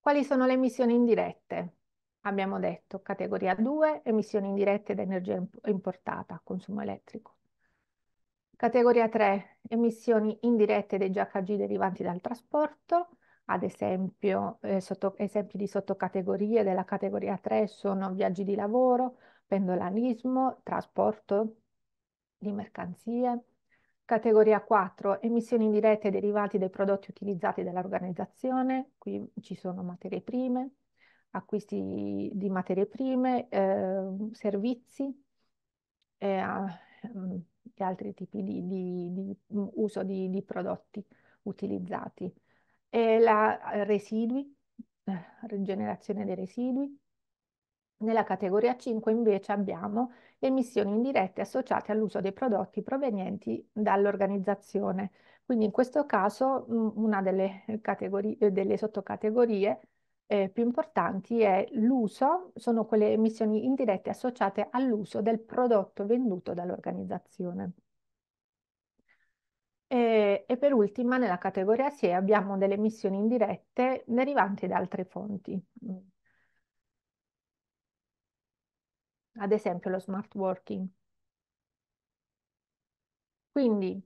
Quali sono le emissioni indirette? Abbiamo detto categoria 2, emissioni indirette da energia importata, consumo elettrico. Categoria 3, emissioni indirette dei GHG derivanti dal trasporto, ad esempio eh, sotto, esempi di sottocategorie della categoria 3 sono viaggi di lavoro, pendolanismo, trasporto di mercanzie. Categoria 4, emissioni indirette derivanti dai prodotti utilizzati dall'organizzazione, qui ci sono materie prime, acquisti di materie prime, eh, servizi, eh, mm, che altri tipi di, di, di mm, uso di, di, prodotti utilizzati. E la eh, residui, eh, rigenerazione dei residui. Nella categoria 5 invece abbiamo emissioni indirette associate all'uso dei prodotti provenienti dall'organizzazione. Quindi in questo caso mm, una delle, eh, delle sottocategorie eh, più importanti è l'uso, sono quelle emissioni indirette associate all'uso del prodotto venduto dall'organizzazione. E, e, per ultima, nella categoria 6, abbiamo delle emissioni indirette derivanti da altre fonti. Ad esempio lo smart working. Quindi,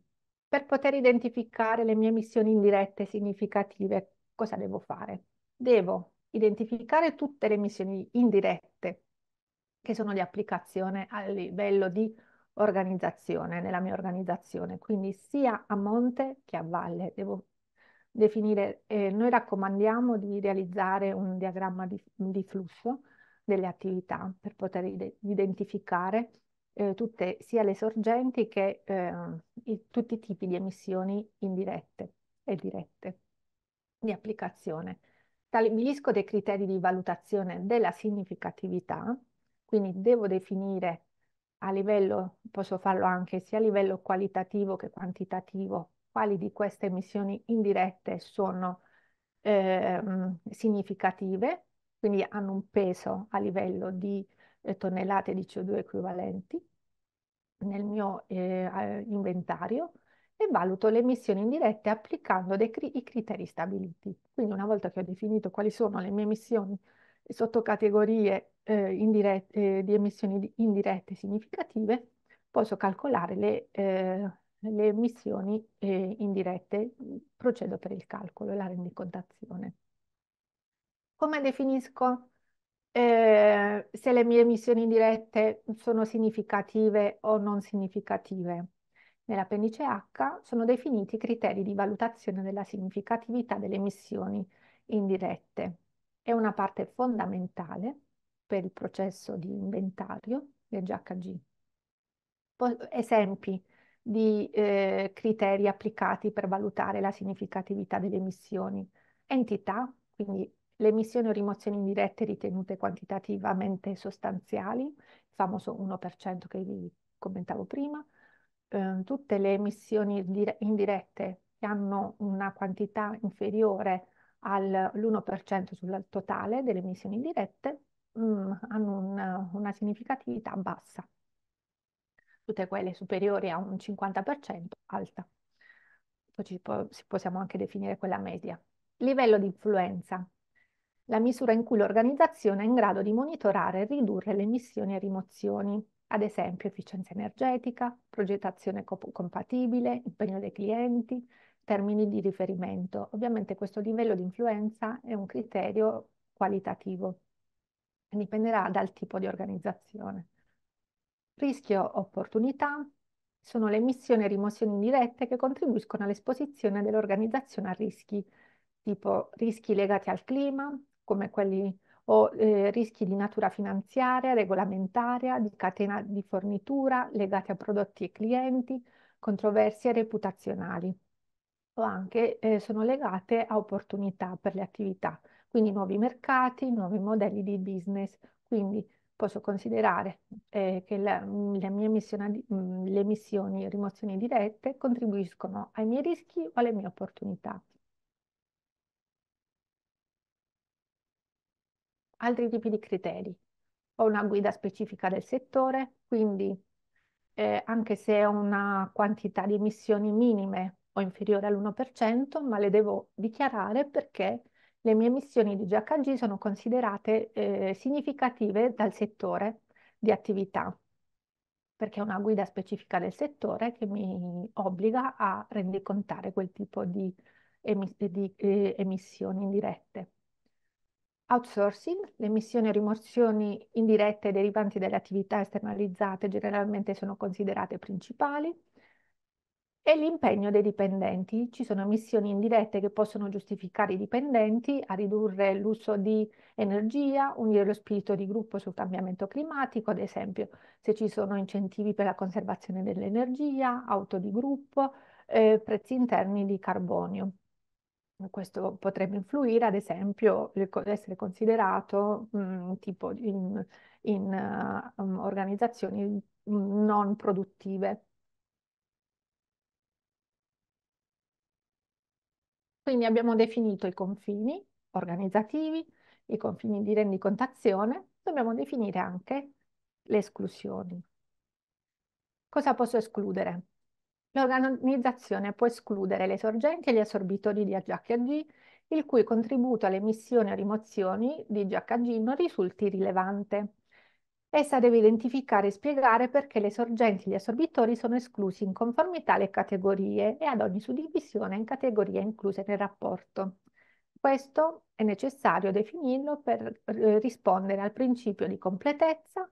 per poter identificare le mie emissioni indirette significative, cosa devo fare? devo identificare tutte le emissioni indirette, che sono di applicazione a livello di organizzazione, nella mia organizzazione, quindi sia a monte che a valle. Devo definire, eh, noi raccomandiamo di realizzare un diagramma di, di flusso delle attività per poter ide identificare eh, tutte, sia le sorgenti che eh, i, tutti i tipi di emissioni indirette e dirette di applicazione. Stabilisco dei criteri di valutazione della significatività, quindi devo definire a livello, posso farlo anche sia a livello qualitativo che quantitativo, quali di queste emissioni indirette sono eh, significative, quindi hanno un peso a livello di eh, tonnellate di CO2 equivalenti nel mio eh, inventario e valuto le emissioni indirette applicando cri i criteri stabiliti. Quindi una volta che ho definito quali sono le mie emissioni sotto categorie eh, eh, di emissioni indirette significative, posso calcolare le, eh, le emissioni eh, indirette, procedo per il calcolo e la rendicontazione. Come definisco eh, se le mie emissioni indirette sono significative o non significative? Nell'appendice H sono definiti i criteri di valutazione della significatività delle emissioni indirette. È una parte fondamentale per il processo di inventario del GHG. Poi, esempi di eh, criteri applicati per valutare la significatività delle emissioni. Entità, quindi le emissioni o rimozioni indirette ritenute quantitativamente sostanziali, il famoso 1% che vi commentavo prima, eh, tutte le emissioni indirette che hanno una quantità inferiore all'1% sul totale delle emissioni indirette mh, mm, hanno una, una significatività bassa. Tutte quelle superiori a un 50% alta. Poi po possiamo anche definire quella media. Livello di influenza. La misura in cui l'organizzazione è in grado di monitorare e ridurre le emissioni e rimozioni ad esempio efficienza energetica, progettazione co- compatibile, impegno dei clienti, termini di riferimento. Ovviamente questo livello di influenza è un criterio qualitativo, dipenderà dal tipo di organizzazione. Rischio opportunità sono le emissioni e rimozioni indirette che contribuiscono all'esposizione dell'organizzazione a rischi, tipo rischi legati al clima, come quelli o eh, rischi di natura finanziaria, regolamentaria, di catena di fornitura legati a prodotti e clienti, controversie reputazionali o anche eh, sono legate a opportunità per le attività, quindi nuovi mercati, nuovi modelli di business, quindi posso considerare eh, che la, mm, la missione, mm, le missioni rimozioni dirette contribuiscono ai miei rischi o alle mie opportunità. altri tipi di criteri. Ho una guida specifica del settore, quindi eh, anche se ho una quantità di emissioni minime o inferiore all'1%, ma le devo dichiarare perché le mie emissioni di GHG sono considerate eh, significative dal settore di attività, perché è una guida specifica del settore che mi obbliga a rendicontare quel tipo di, emis di eh, emissioni indirette. Outsourcing, le emissioni e rimorsioni indirette derivanti dalle attività esternalizzate generalmente sono considerate principali. E l'impegno dei dipendenti, ci sono emissioni indirette che possono giustificare i dipendenti a ridurre l'uso di energia, unire lo spirito di gruppo sul cambiamento climatico, ad esempio se ci sono incentivi per la conservazione dell'energia, auto di gruppo, eh, prezzi interni di carbonio. Questo potrebbe influire, ad esempio, essere considerato mh, mhmm, tipo in, in uh, organizzazioni non produttive. Quindi abbiamo definito i confini organizzativi, i confini di rendicontazione, dobbiamo definire anche le esclusioni. Cosa posso escludere? L'organizzazione può escludere le sorgenti e gli assorbitori di GHG, il cui contributo alle emissioni o rimozioni di GHG non risulti rilevante. Essa deve identificare e spiegare perché le sorgenti e gli assorbitori sono esclusi in conformità alle categorie e ad ogni suddivisione in categorie incluse nel rapporto. Questo è necessario definirlo per eh, rispondere al principio di completezza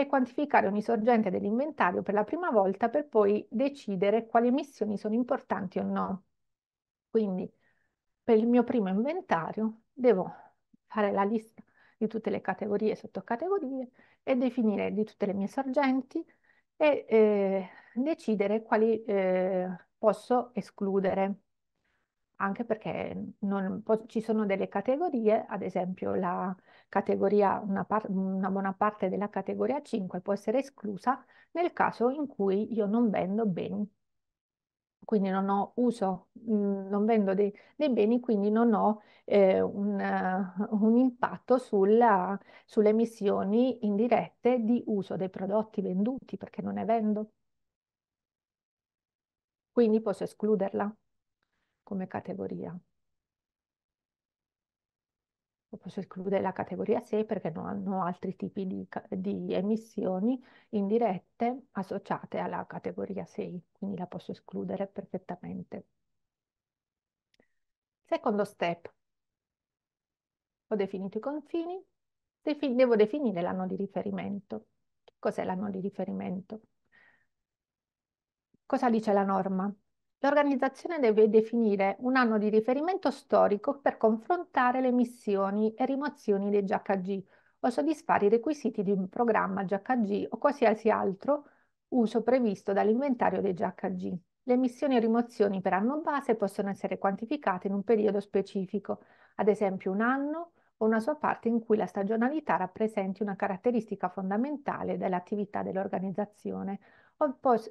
e quantificare ogni sorgente dell'inventario per la prima volta per poi decidere quali missioni sono importanti o no. Quindi per il mio primo inventario devo fare la lista di tutte le categorie e sottocategorie e definire di tutte le mie sorgenti e eh, decidere quali eh, posso escludere anche perché non, ci sono delle categorie, ad esempio la categoria, una, par- una, buona parte della categoria 5 può essere esclusa nel caso in cui io non vendo beni. Quindi non ho uso, mh, mhmm, non vendo dei, dei, beni, quindi non ho eh, un, uh, un, impatto sulla, sulle emissioni indirette di uso dei prodotti venduti perché non ne vendo. Quindi posso escluderla come categoria. Posso escludere la categoria 6 perché non hanno altri tipi di, di emissioni indirette associate alla categoria 6, quindi la posso escludere perfettamente. Secondo step. Ho definito i confini, Defin devo definire l'anno di riferimento. Cos'è l'anno di riferimento? Cosa dice la norma? L'organizzazione deve definire un anno di riferimento storico per confrontare le missioni e rimozioni dei GHG o soddisfare i requisiti di un programma GHG o qualsiasi altro uso previsto dall'inventario dei GHG. Le missioni e rimozioni per anno base possono essere quantificate in un periodo specifico, ad esempio un anno o una sua parte in cui la stagionalità rappresenti una caratteristica fondamentale dell'attività dell'organizzazione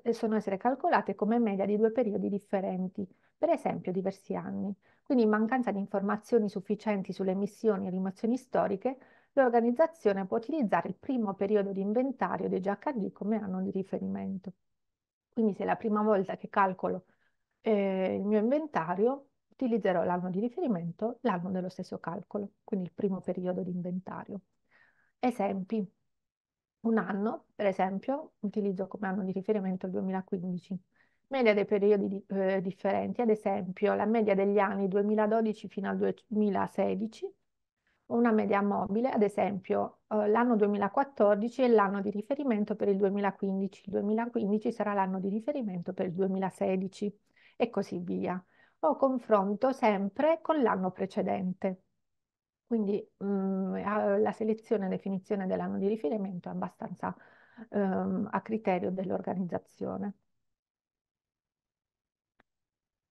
possono eh, essere calcolate come media di due periodi differenti, per esempio diversi anni. Quindi in mancanza di informazioni sufficienti sulle emissioni e rimozioni storiche, l'organizzazione può utilizzare il primo periodo di inventario dei GHG come anno di riferimento. Quindi se è la prima volta che calcolo eh, il mio inventario, utilizzerò l'anno di riferimento, l'anno dello stesso calcolo, quindi il primo periodo di inventario. Esempi. Un anno, per esempio, utilizzo come anno di riferimento il 2015. Media dei periodi di, eh, differenti, ad esempio la media degli anni 2012 fino al 2016, una media mobile, ad esempio eh, l'anno 2014 è l'anno di riferimento per il 2015, il 2015 sarà l'anno di riferimento per il 2016 e così via. O confronto sempre con l'anno precedente. Quindi mh, mhmm, la selezione e definizione dell'anno di riferimento è abbastanza ehm, a criterio dell'organizzazione.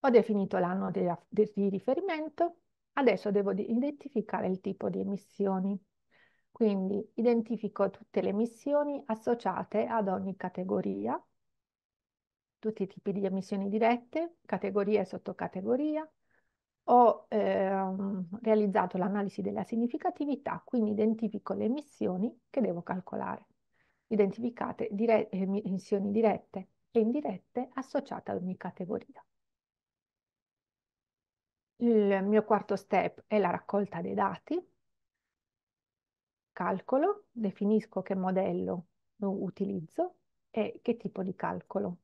Ho definito l'anno di, di riferimento, adesso devo identificare il tipo di emissioni. Quindi identifico tutte le emissioni associate ad ogni categoria, tutti i tipi di emissioni dirette, categoria e sottocategoria, ho ehm, realizzato l'analisi della significatività, quindi identifico le emissioni che devo calcolare, identificate dire missioni dirette e indirette associate ad ogni categoria. Il mio quarto step è la raccolta dei dati. Calcolo, definisco che modello utilizzo e che tipo di calcolo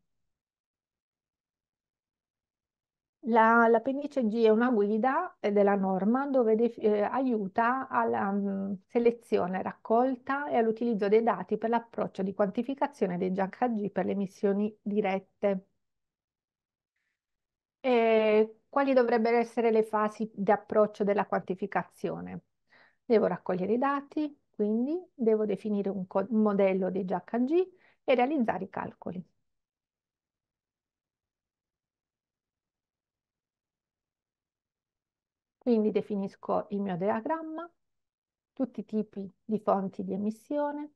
La, l'appendice G è una guida eh, della norma dove def- eh, aiuta alla mh, mm, selezione, raccolta e all'utilizzo dei dati per l'approccio di quantificazione dei GHG per le emissioni dirette. E quali dovrebbero essere le fasi di approccio della quantificazione? Devo raccogliere i dati, quindi devo definire un, co- un modello dei GHG e realizzare i calcoli. Quindi definisco il mio diagramma, tutti i tipi di fonti di emissione,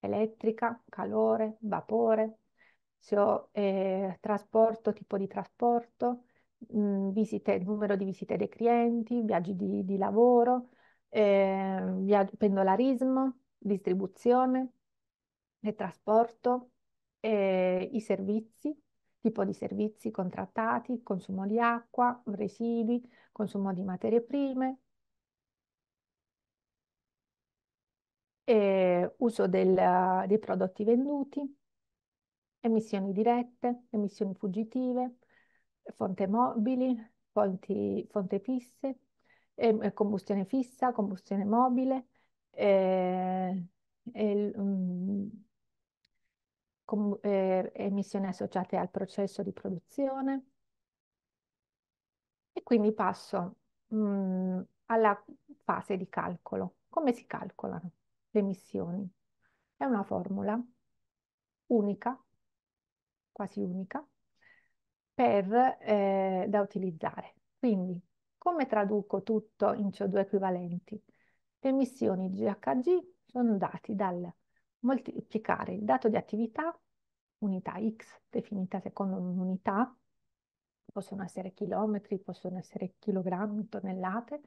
elettrica, calore, vapore, se ho eh, trasporto, tipo di trasporto, mh, mm, visite, numero di visite dei clienti, viaggi di, di lavoro, eh, viaggio, pendolarismo, distribuzione, il trasporto, eh, i servizi, tipo di servizi contrattati, consumo di acqua, residui, consumo di materie prime, uso del, dei prodotti venduti, emissioni dirette, emissioni fuggitive, fonte mobili, fonti, fonte fisse, eh, combustione fissa, combustione mobile, eh, eh, com emissioni associate al processo di produzione, quindi passo mh, mm, alla fase di calcolo. Come si calcolano le emissioni? È una formula unica, quasi unica, per, eh, da utilizzare. Quindi, come traduco tutto in CO2 equivalenti? Le emissioni GHG sono dati dal moltiplicare il dato di attività, unità X definita secondo un'unità, possono essere chilometri, possono essere chilogrammi, tonnellate,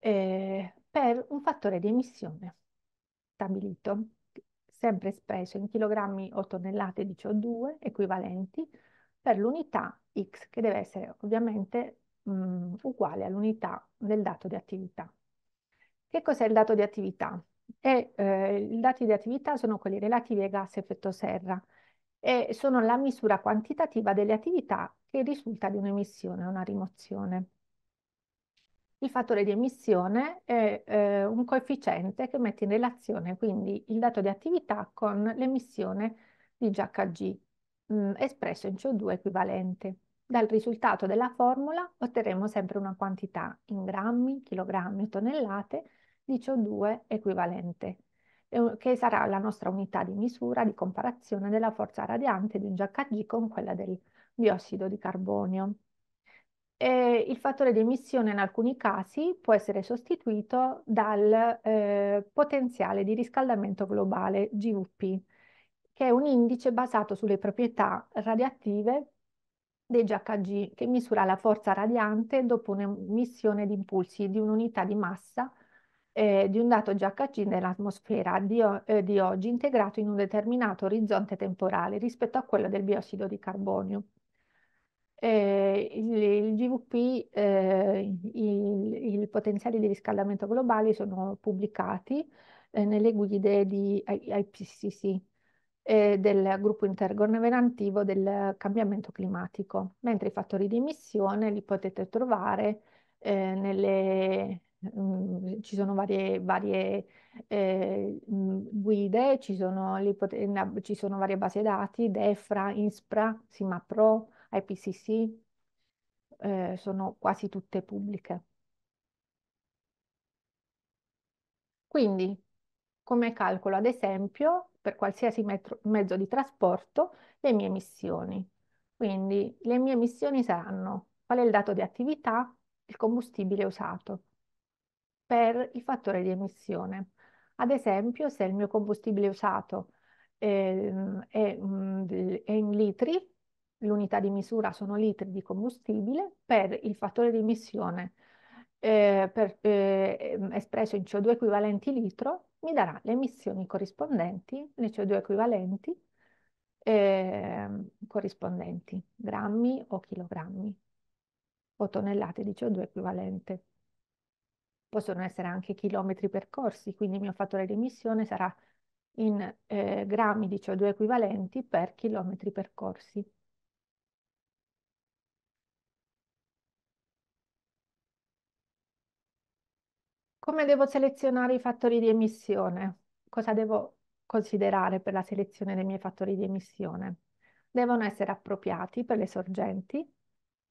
eh, per un fattore di emissione stabilito, sempre espresso in chilogrammi o tonnellate di CO2 equivalenti per l'unità X, che deve essere ovviamente mh, uguale all'unità del dato di attività. Che cos'è il dato di attività? E, eh, I dati di attività sono quelli relativi ai gas a effetto serra e sono la misura quantitativa delle attività che risulta di un'emissione, una rimozione. Il fattore di emissione è eh, un coefficiente che mette in relazione quindi il dato di attività con l'emissione di GHG mh, mm, espresso in CO2 equivalente. Dal risultato della formula otterremo sempre una quantità in grammi, chilogrammi o tonnellate di CO2 equivalente, che sarà la nostra unità di misura di comparazione della forza radiante di un GHG con quella del biossido di carbonio. E il fattore di emissione in alcuni casi può essere sostituito dal eh, potenziale di riscaldamento globale GUP, che è un indice basato sulle proprietà radioattive dei GHG che misura la forza radiante dopo un'emissione di impulsi di un'unità di massa eh, di un dato GHG nell'atmosfera di, eh, di oggi integrato in un determinato orizzonte temporale rispetto a quello del biossido di carbonio. Eh, il, il, GVP, eh, i potenziali di riscaldamento globali sono pubblicati eh, nelle guide di IPCC eh, del gruppo intergovernativo del cambiamento climatico, mentre i fattori di emissione li potete trovare eh, nelle, mh, mm, ci sono varie, varie mh, mm, guide, ci sono, li, ci sono varie base dati, DEFRA, ISPRA, SIMAPRO, IPCC, eh, sono quasi tutte pubbliche. Quindi, come calcolo ad esempio, per qualsiasi metro, mezzo di trasporto, le mie emissioni. Quindi le mie emissioni saranno qual è il dato di attività, il combustibile usato per il fattore di emissione. Ad esempio, se il mio combustibile usato ehm, è, è, mm, è in litri, l'unità di misura sono litri di combustibile, per il fattore di emissione eh, per, eh, ehm, espresso in CO2 equivalenti litro, mi darà le emissioni corrispondenti, le CO2 equivalenti eh, corrispondenti, grammi o chilogrammi o tonnellate di CO2 equivalente. Possono essere anche chilometri percorsi, quindi il mio fattore di emissione sarà in eh, grammi di CO2 equivalenti per chilometri percorsi. Come devo selezionare i fattori di emissione? Cosa devo considerare per la selezione dei miei fattori di emissione? Devono essere appropriati per le sorgenti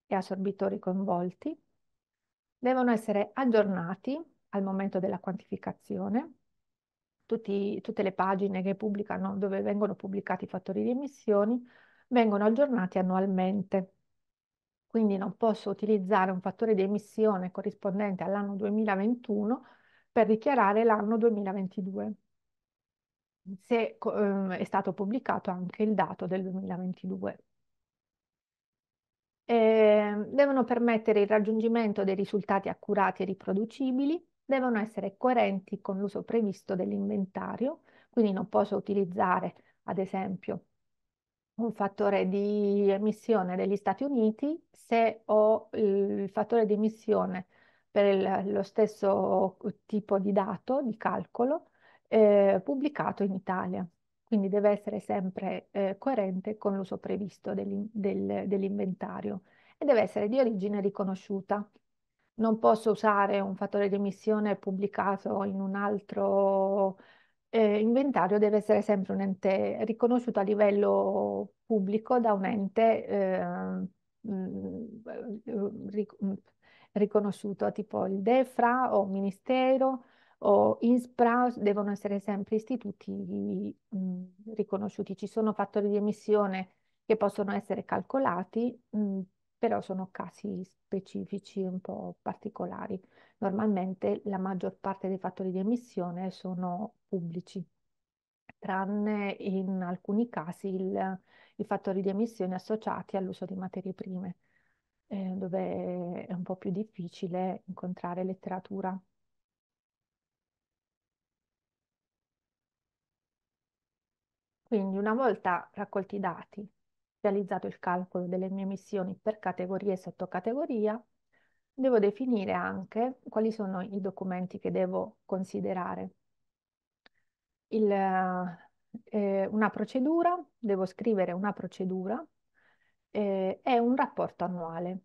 e assorbitori coinvolti, devono essere aggiornati al momento della quantificazione, Tutti, tutte le pagine che pubblicano, dove vengono pubblicati i fattori di emissioni, vengono aggiornati annualmente quindi non posso utilizzare un fattore di emissione corrispondente all'anno 2021 per dichiarare l'anno 2022, se ehm, è stato pubblicato anche il dato del 2022. Eh, devono permettere il raggiungimento dei risultati accurati e riproducibili, devono essere coerenti con l'uso previsto dell'inventario, quindi non posso utilizzare, ad esempio, un fattore di emissione degli Stati Uniti, se ho il fattore di emissione per lo stesso tipo di dato, di calcolo, eh, pubblicato in Italia. Quindi deve essere sempre eh, coerente con l'uso previsto dell'inventario e deve essere di origine riconosciuta. Non posso usare un fattore di emissione pubblicato in un altro eh, inventario deve essere sempre un ente riconosciuto a livello pubblico da un ente eh, ric mm, riconosciuto tipo il DEFRA o il Ministero o INSPRA, devono essere sempre istituti mh, mm, riconosciuti. Ci sono fattori di emissione che possono essere calcolati mh, però sono casi specifici un po' particolari. Normalmente la maggior parte dei fattori di emissione sono pubblici, tranne in alcuni casi il, i fattori di emissione associati all'uso di materie prime, eh, dove è un po' più difficile incontrare letteratura. Quindi una volta raccolti i dati realizzato il calcolo delle mie emissioni per categoria e sottocategoria, devo definire anche quali sono i documenti che devo considerare. Il, eh, eh, una procedura, devo scrivere una procedura eh, e un rapporto annuale.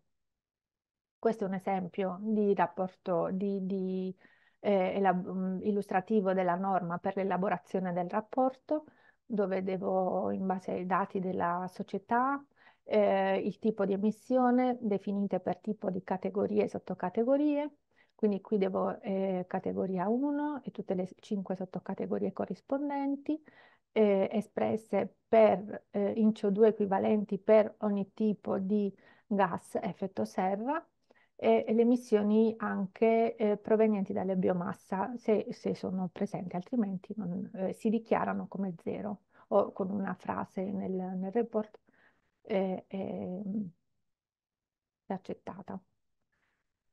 Questo è un esempio di rapporto di, di, eh, mm, illustrativo della norma per l'elaborazione del rapporto dove devo, in base ai dati della società, eh, il tipo di emissione definite per tipo di categorie e sottocategorie, quindi qui devo eh, categoria 1 e tutte le 5 sottocategorie corrispondenti, eh, espresse per, eh, in CO2 equivalenti per ogni tipo di gas effetto serra, e le emissioni anche eh, provenienti dalle biomassa, se, se sono presenti, altrimenti non, eh, si dichiarano come zero o con una frase nel, nel report eh, è mm, accettata.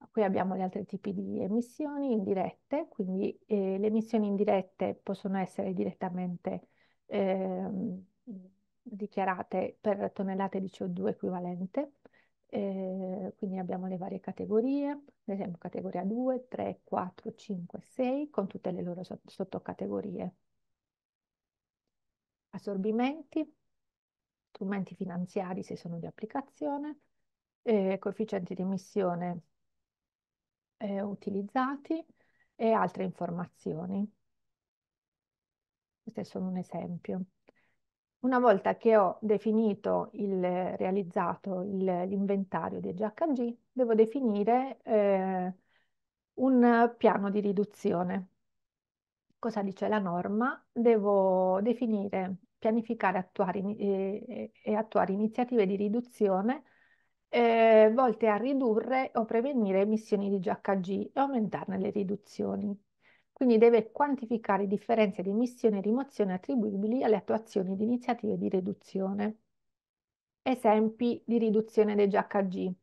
Qui abbiamo gli altri tipi di emissioni indirette, quindi eh, le emissioni indirette possono essere direttamente ehm, dichiarate per tonnellate di CO2 equivalente, eh, quindi abbiamo le varie categorie, ad esempio categoria 2, 3, 4, 5, 6, con tutte le loro sottocategorie. Assorbimenti, strumenti finanziari se sono di applicazione, eh, coefficienti di emissione eh, utilizzati e altre informazioni. Questo è solo un esempio. Una volta che ho definito il realizzato il, l'inventario di GHG, devo definire eh, un piano di riduzione. Cosa dice la norma? Devo definire, pianificare attuare, eh, eh, e attuare iniziative di riduzione eh, volte a ridurre o prevenire emissioni di GHG e aumentarne le riduzioni quindi deve quantificare differenze di emissione e rimozione attribuibili alle attuazioni di iniziative di riduzione. Esempi di riduzione dei GHG.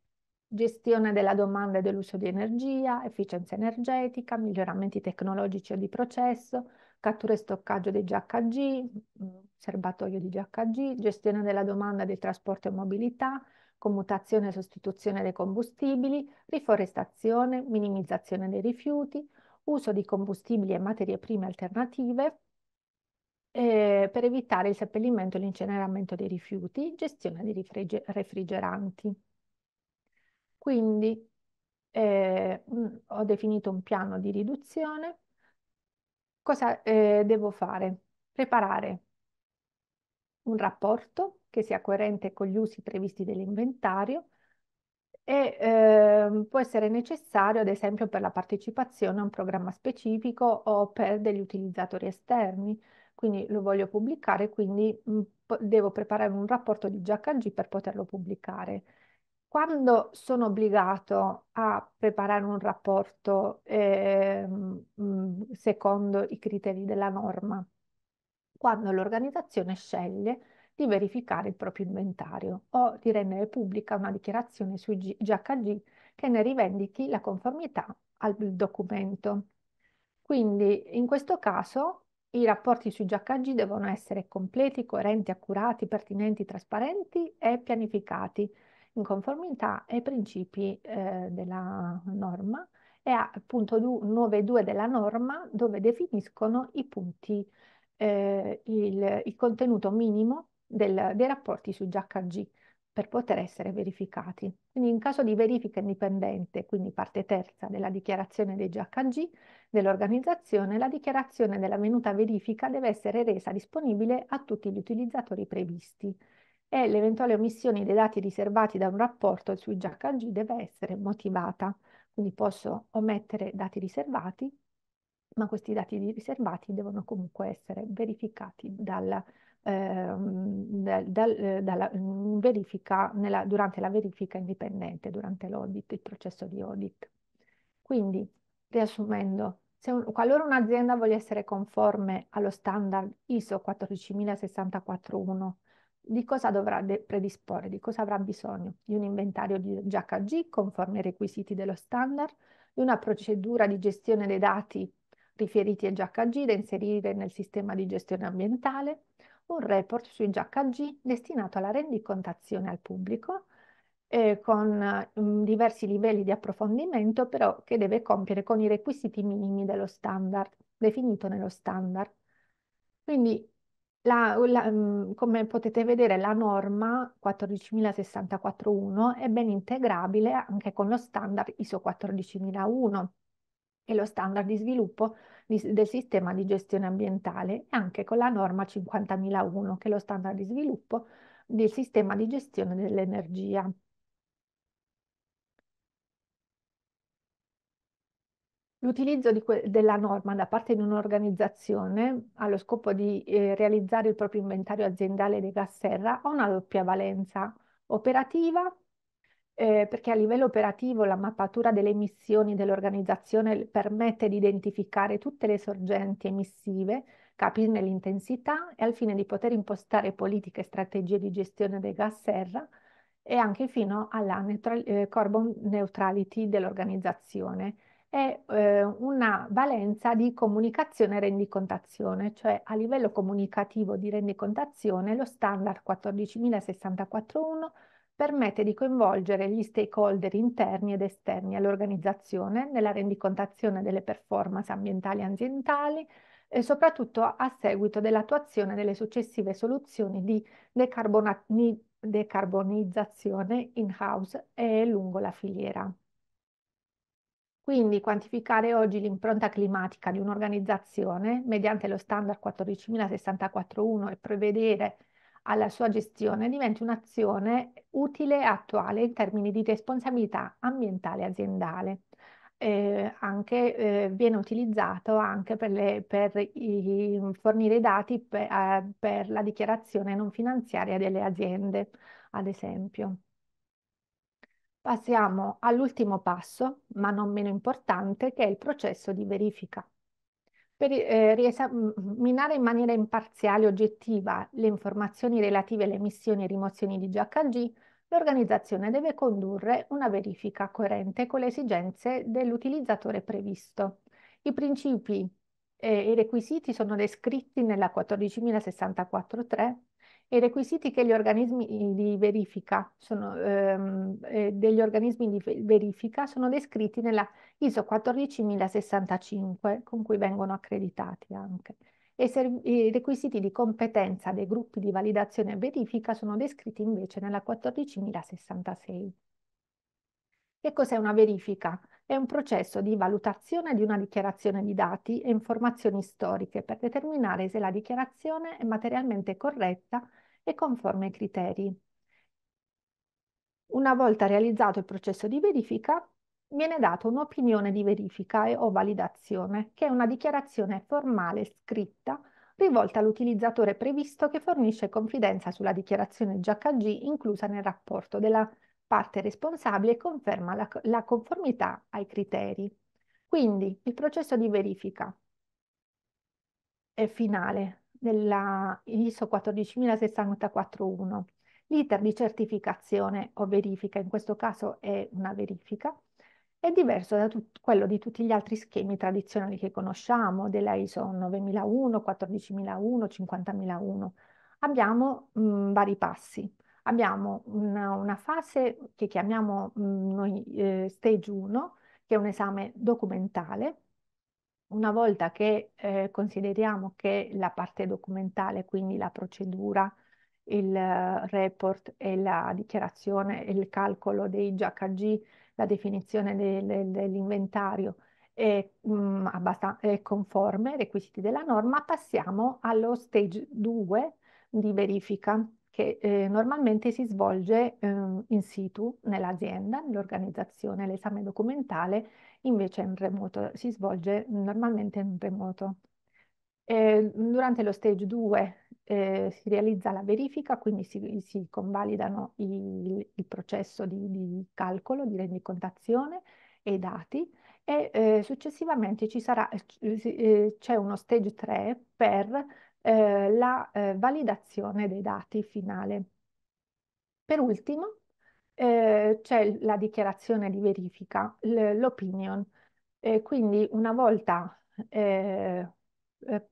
Gestione della domanda e dell'uso di energia, efficienza energetica, miglioramenti tecnologici o di processo, cattura e stoccaggio dei GHG, mm, serbatoio di GHG, gestione della domanda del trasporto e mobilità, commutazione e sostituzione dei combustibili, riforestazione, minimizzazione dei rifiuti, uso di combustibili e materie prime alternative eh, per evitare il seppellimento e l'inceneramento dei rifiuti, gestione di rifrige- refrigeranti. Quindi eh, mm, ho definito un piano di riduzione. Cosa eh, devo fare? Preparare un rapporto che sia coerente con gli usi previsti dell'inventario, e ehm, può essere necessario, ad esempio, per la partecipazione a un programma specifico o per degli utilizzatori esterni. Quindi lo voglio pubblicare, quindi devo preparare un rapporto di JKG per poterlo pubblicare. Quando sono obbligato a preparare un rapporto ehm, secondo i criteri della norma? Quando l'organizzazione sceglie di verificare il proprio inventario o di rendere pubblica una dichiarazione sui GHG che ne rivendichi la conformità al documento. Quindi in questo caso i rapporti sui GHG devono essere completi, coerenti, accurati, pertinenti, trasparenti e pianificati in conformità ai principi eh, della norma e a punto 9.2 della norma dove definiscono i punti, eh, il, il, contenuto minimo del, dei rapporti su GHG per poter essere verificati. Quindi in caso di verifica indipendente, quindi parte terza della dichiarazione dei GHG dell'organizzazione, la dichiarazione dell'avvenuta verifica deve essere resa disponibile a tutti gli utilizzatori previsti e l'eventuale omissione dei dati riservati da un rapporto sui GHG deve essere motivata. Quindi posso omettere dati riservati, ma questi dati riservati devono comunque essere verificati dal, Ehm, eh, dal, dalla, mm, verifica, nella, durante la verifica indipendente, durante l'audit, il processo di audit. Quindi, riassumendo, un, qualora un'azienda voglia essere conforme allo standard ISO 14064-1, di cosa dovrà predisporre, di cosa avrà bisogno? Di un inventario di GHG conforme ai requisiti dello standard, di una procedura di gestione dei dati riferiti a GHG da inserire nel sistema di gestione ambientale, un report sui GHG destinato alla rendicontazione al pubblico eh, con mh, eh, diversi livelli di approfondimento però che deve compiere con i requisiti minimi dello standard, definito nello standard. Quindi la, la, mm, come potete vedere la norma 14064.1 è ben integrabile anche con lo standard ISO 14001 e lo standard di sviluppo del sistema di gestione ambientale e anche con la norma 50001 che è lo standard di sviluppo del sistema di gestione dell'energia. L'utilizzo della norma da parte di un'organizzazione allo scopo di eh, realizzare il proprio inventario aziendale dei gas serra ha una doppia valenza operativa eh, perché a livello operativo la mappatura delle missioni dell'organizzazione permette di identificare tutte le sorgenti emissive, capirne l'intensità e al fine di poter impostare politiche e strategie di gestione dei gas serra e anche fino alla neutral eh, carbon neutrality dell'organizzazione è eh, una valenza di comunicazione e rendicontazione, cioè a livello comunicativo di rendicontazione lo standard 14064.1 permette di coinvolgere gli stakeholder interni ed esterni all'organizzazione nella rendicontazione delle performance ambientali e ambientali e soprattutto a seguito dell'attuazione delle successive soluzioni di decarbonizzazione in-house e lungo la filiera. Quindi quantificare oggi l'impronta climatica di un'organizzazione mediante lo standard 14064.1 e prevedere alla sua gestione diventi un'azione utile e attuale in termini di responsabilità ambientale e aziendale. Eh, anche, eh, viene utilizzato anche per, le, per i, fornire dati per, eh, per la dichiarazione non finanziaria delle aziende, ad esempio. Passiamo all'ultimo passo, ma non meno importante, che è il processo di verifica per eh, riesaminare in maniera imparziale e oggettiva le informazioni relative alle emissioni e rimozioni di GHG, l'organizzazione deve condurre una verifica coerente con le esigenze dell'utilizzatore previsto. I principi eh, e i requisiti sono descritti nella 14.064.3 i requisiti che gli organismi di verifica sono, ehm, eh, degli organismi di verifica sono descritti nella ISO 14065 con cui vengono accreditati anche. E i requisiti di competenza dei gruppi di validazione e verifica sono descritti invece nella 14066. Che cos'è una verifica? è un processo di valutazione di una dichiarazione di dati e informazioni storiche per determinare se la dichiarazione è materialmente corretta e conforme ai criteri. Una volta realizzato il processo di verifica, viene data un'opinione di verifica e o validazione, che è una dichiarazione formale scritta rivolta all'utilizzatore previsto che fornisce confidenza sulla dichiarazione GHG inclusa nel rapporto della parte responsabile conferma la, la conformità ai criteri. Quindi il processo di verifica è finale della ISO 14064-1, l'iter di certificazione o verifica, in questo caso è una verifica, è diverso da quello di tutti gli altri schemi tradizionali che conosciamo, della ISO 9001, 14001, 50001. Abbiamo mh, vari passi abbiamo una, una fase che chiamiamo mm, noi eh, stage 1, che è un esame documentale. Una volta che eh, consideriamo che la parte documentale, quindi la procedura, il eh, report e la dichiarazione e il calcolo dei GHG, la definizione del, dell'inventario è, mh, mm, abbast- è conforme ai requisiti della norma, passiamo allo stage 2 di verifica che eh, normalmente si svolge eh, in situ nell'azienda, nell'organizzazione, l'esame documentale invece in remoto, si svolge normalmente in remoto. Eh, durante lo stage 2 eh, si realizza la verifica, quindi si, si convalidano il, il processo di, di, calcolo, di rendicontazione e i dati e eh, successivamente eh, c'è uno stage 3 per eh, la eh, validazione dei dati finale. Per ultimo eh, c'è la dichiarazione di verifica, l'opinion. quindi una volta eh, eh,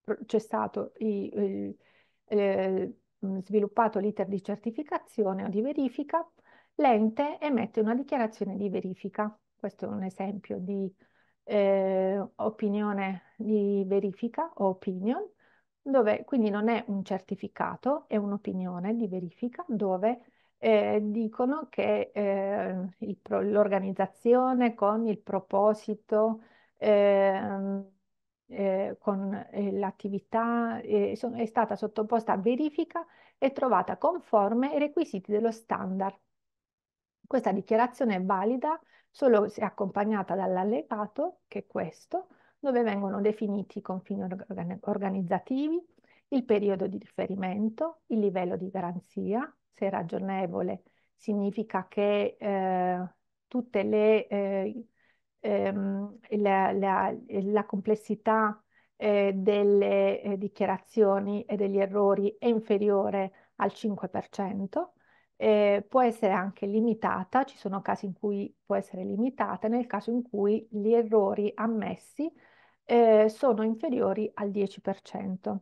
processato i, il, eh, mm, sviluppato l'iter di certificazione o di verifica, l'ente emette una dichiarazione di verifica. Questo è un esempio di eh, opinione di verifica o opinion dove quindi non è un certificato, è un'opinione di verifica dove eh, dicono che eh, l'organizzazione con il proposito, ehm, eh, con eh, l'attività eh, è stata sottoposta a verifica e trovata conforme ai requisiti dello standard. Questa dichiarazione è valida solo se accompagnata dall'allegato, che è questo, dove vengono definiti i confini organ organizzativi, il periodo di riferimento, il livello di garanzia, se ragionevole significa che eh, tutte le, eh, ehm, la, la, la, complessità eh, delle eh, dichiarazioni e degli errori è inferiore al 5%, eh, può essere anche limitata, ci sono casi in cui può essere limitata, nel caso in cui gli errori ammessi eh, sono inferiori al 10%.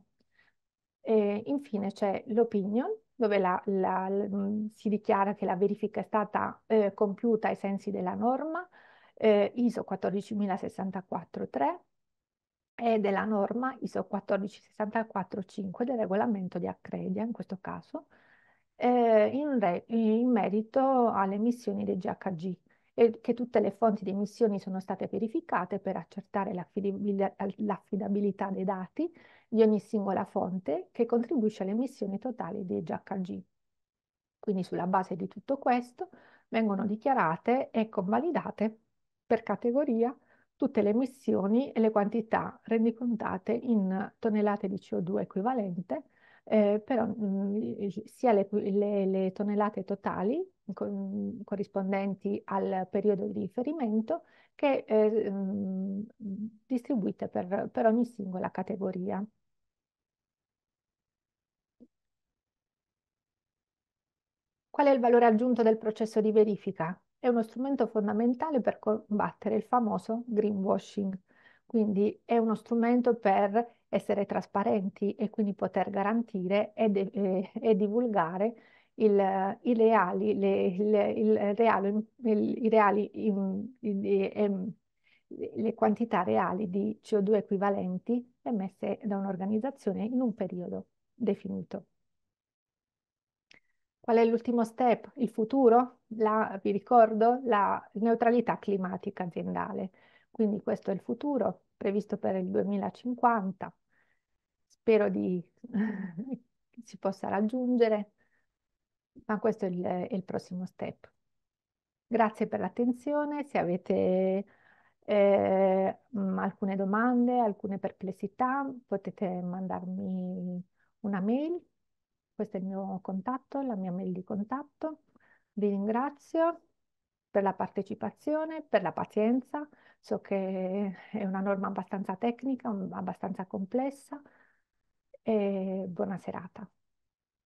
E infine c'è l'opinion, dove la, la, mm, si dichiara che la verifica è stata eh, compiuta ai sensi della norma eh, ISO 14064-3 e della norma ISO 14645 del regolamento di Accredia, in questo caso, eh, in, re, in merito alle emissioni dei GHG e che tutte le fonti di emissioni sono state verificate per accertare l'affidabilità dei dati di ogni singola fonte che contribuisce all'emissione totale di GHG. Quindi sulla base di tutto questo vengono dichiarate e convalidate per categoria tutte le emissioni e le quantità rendicontate in tonnellate di CO2 equivalente, eh, però mh, mm, sia le, le, le tonnellate totali corrispondenti al periodo di riferimento che eh, mm, distribuite per, per ogni singola categoria. Qual è il valore aggiunto del processo di verifica? È uno strumento fondamentale per combattere il famoso greenwashing, quindi è uno strumento per essere trasparenti e quindi poter garantire e, eh, e divulgare il, i reali, le, il, il reale, il, i reali in, in, in, le quantità reali di CO2 equivalenti emesse da un'organizzazione in un periodo definito. Qual è l'ultimo step? Il futuro? La, vi ricordo la neutralità climatica aziendale. Quindi questo è il futuro previsto per il 2050. Spero di si possa raggiungere ma questo è il, è il prossimo step. Grazie per l'attenzione, se avete eh, mm, alcune domande, alcune perplessità, potete mandarmi una mail, questo è il mio contatto, la mia mail di contatto. Vi ringrazio per la partecipazione, per la pazienza, so che è una norma abbastanza tecnica, abbastanza complessa e buona serata.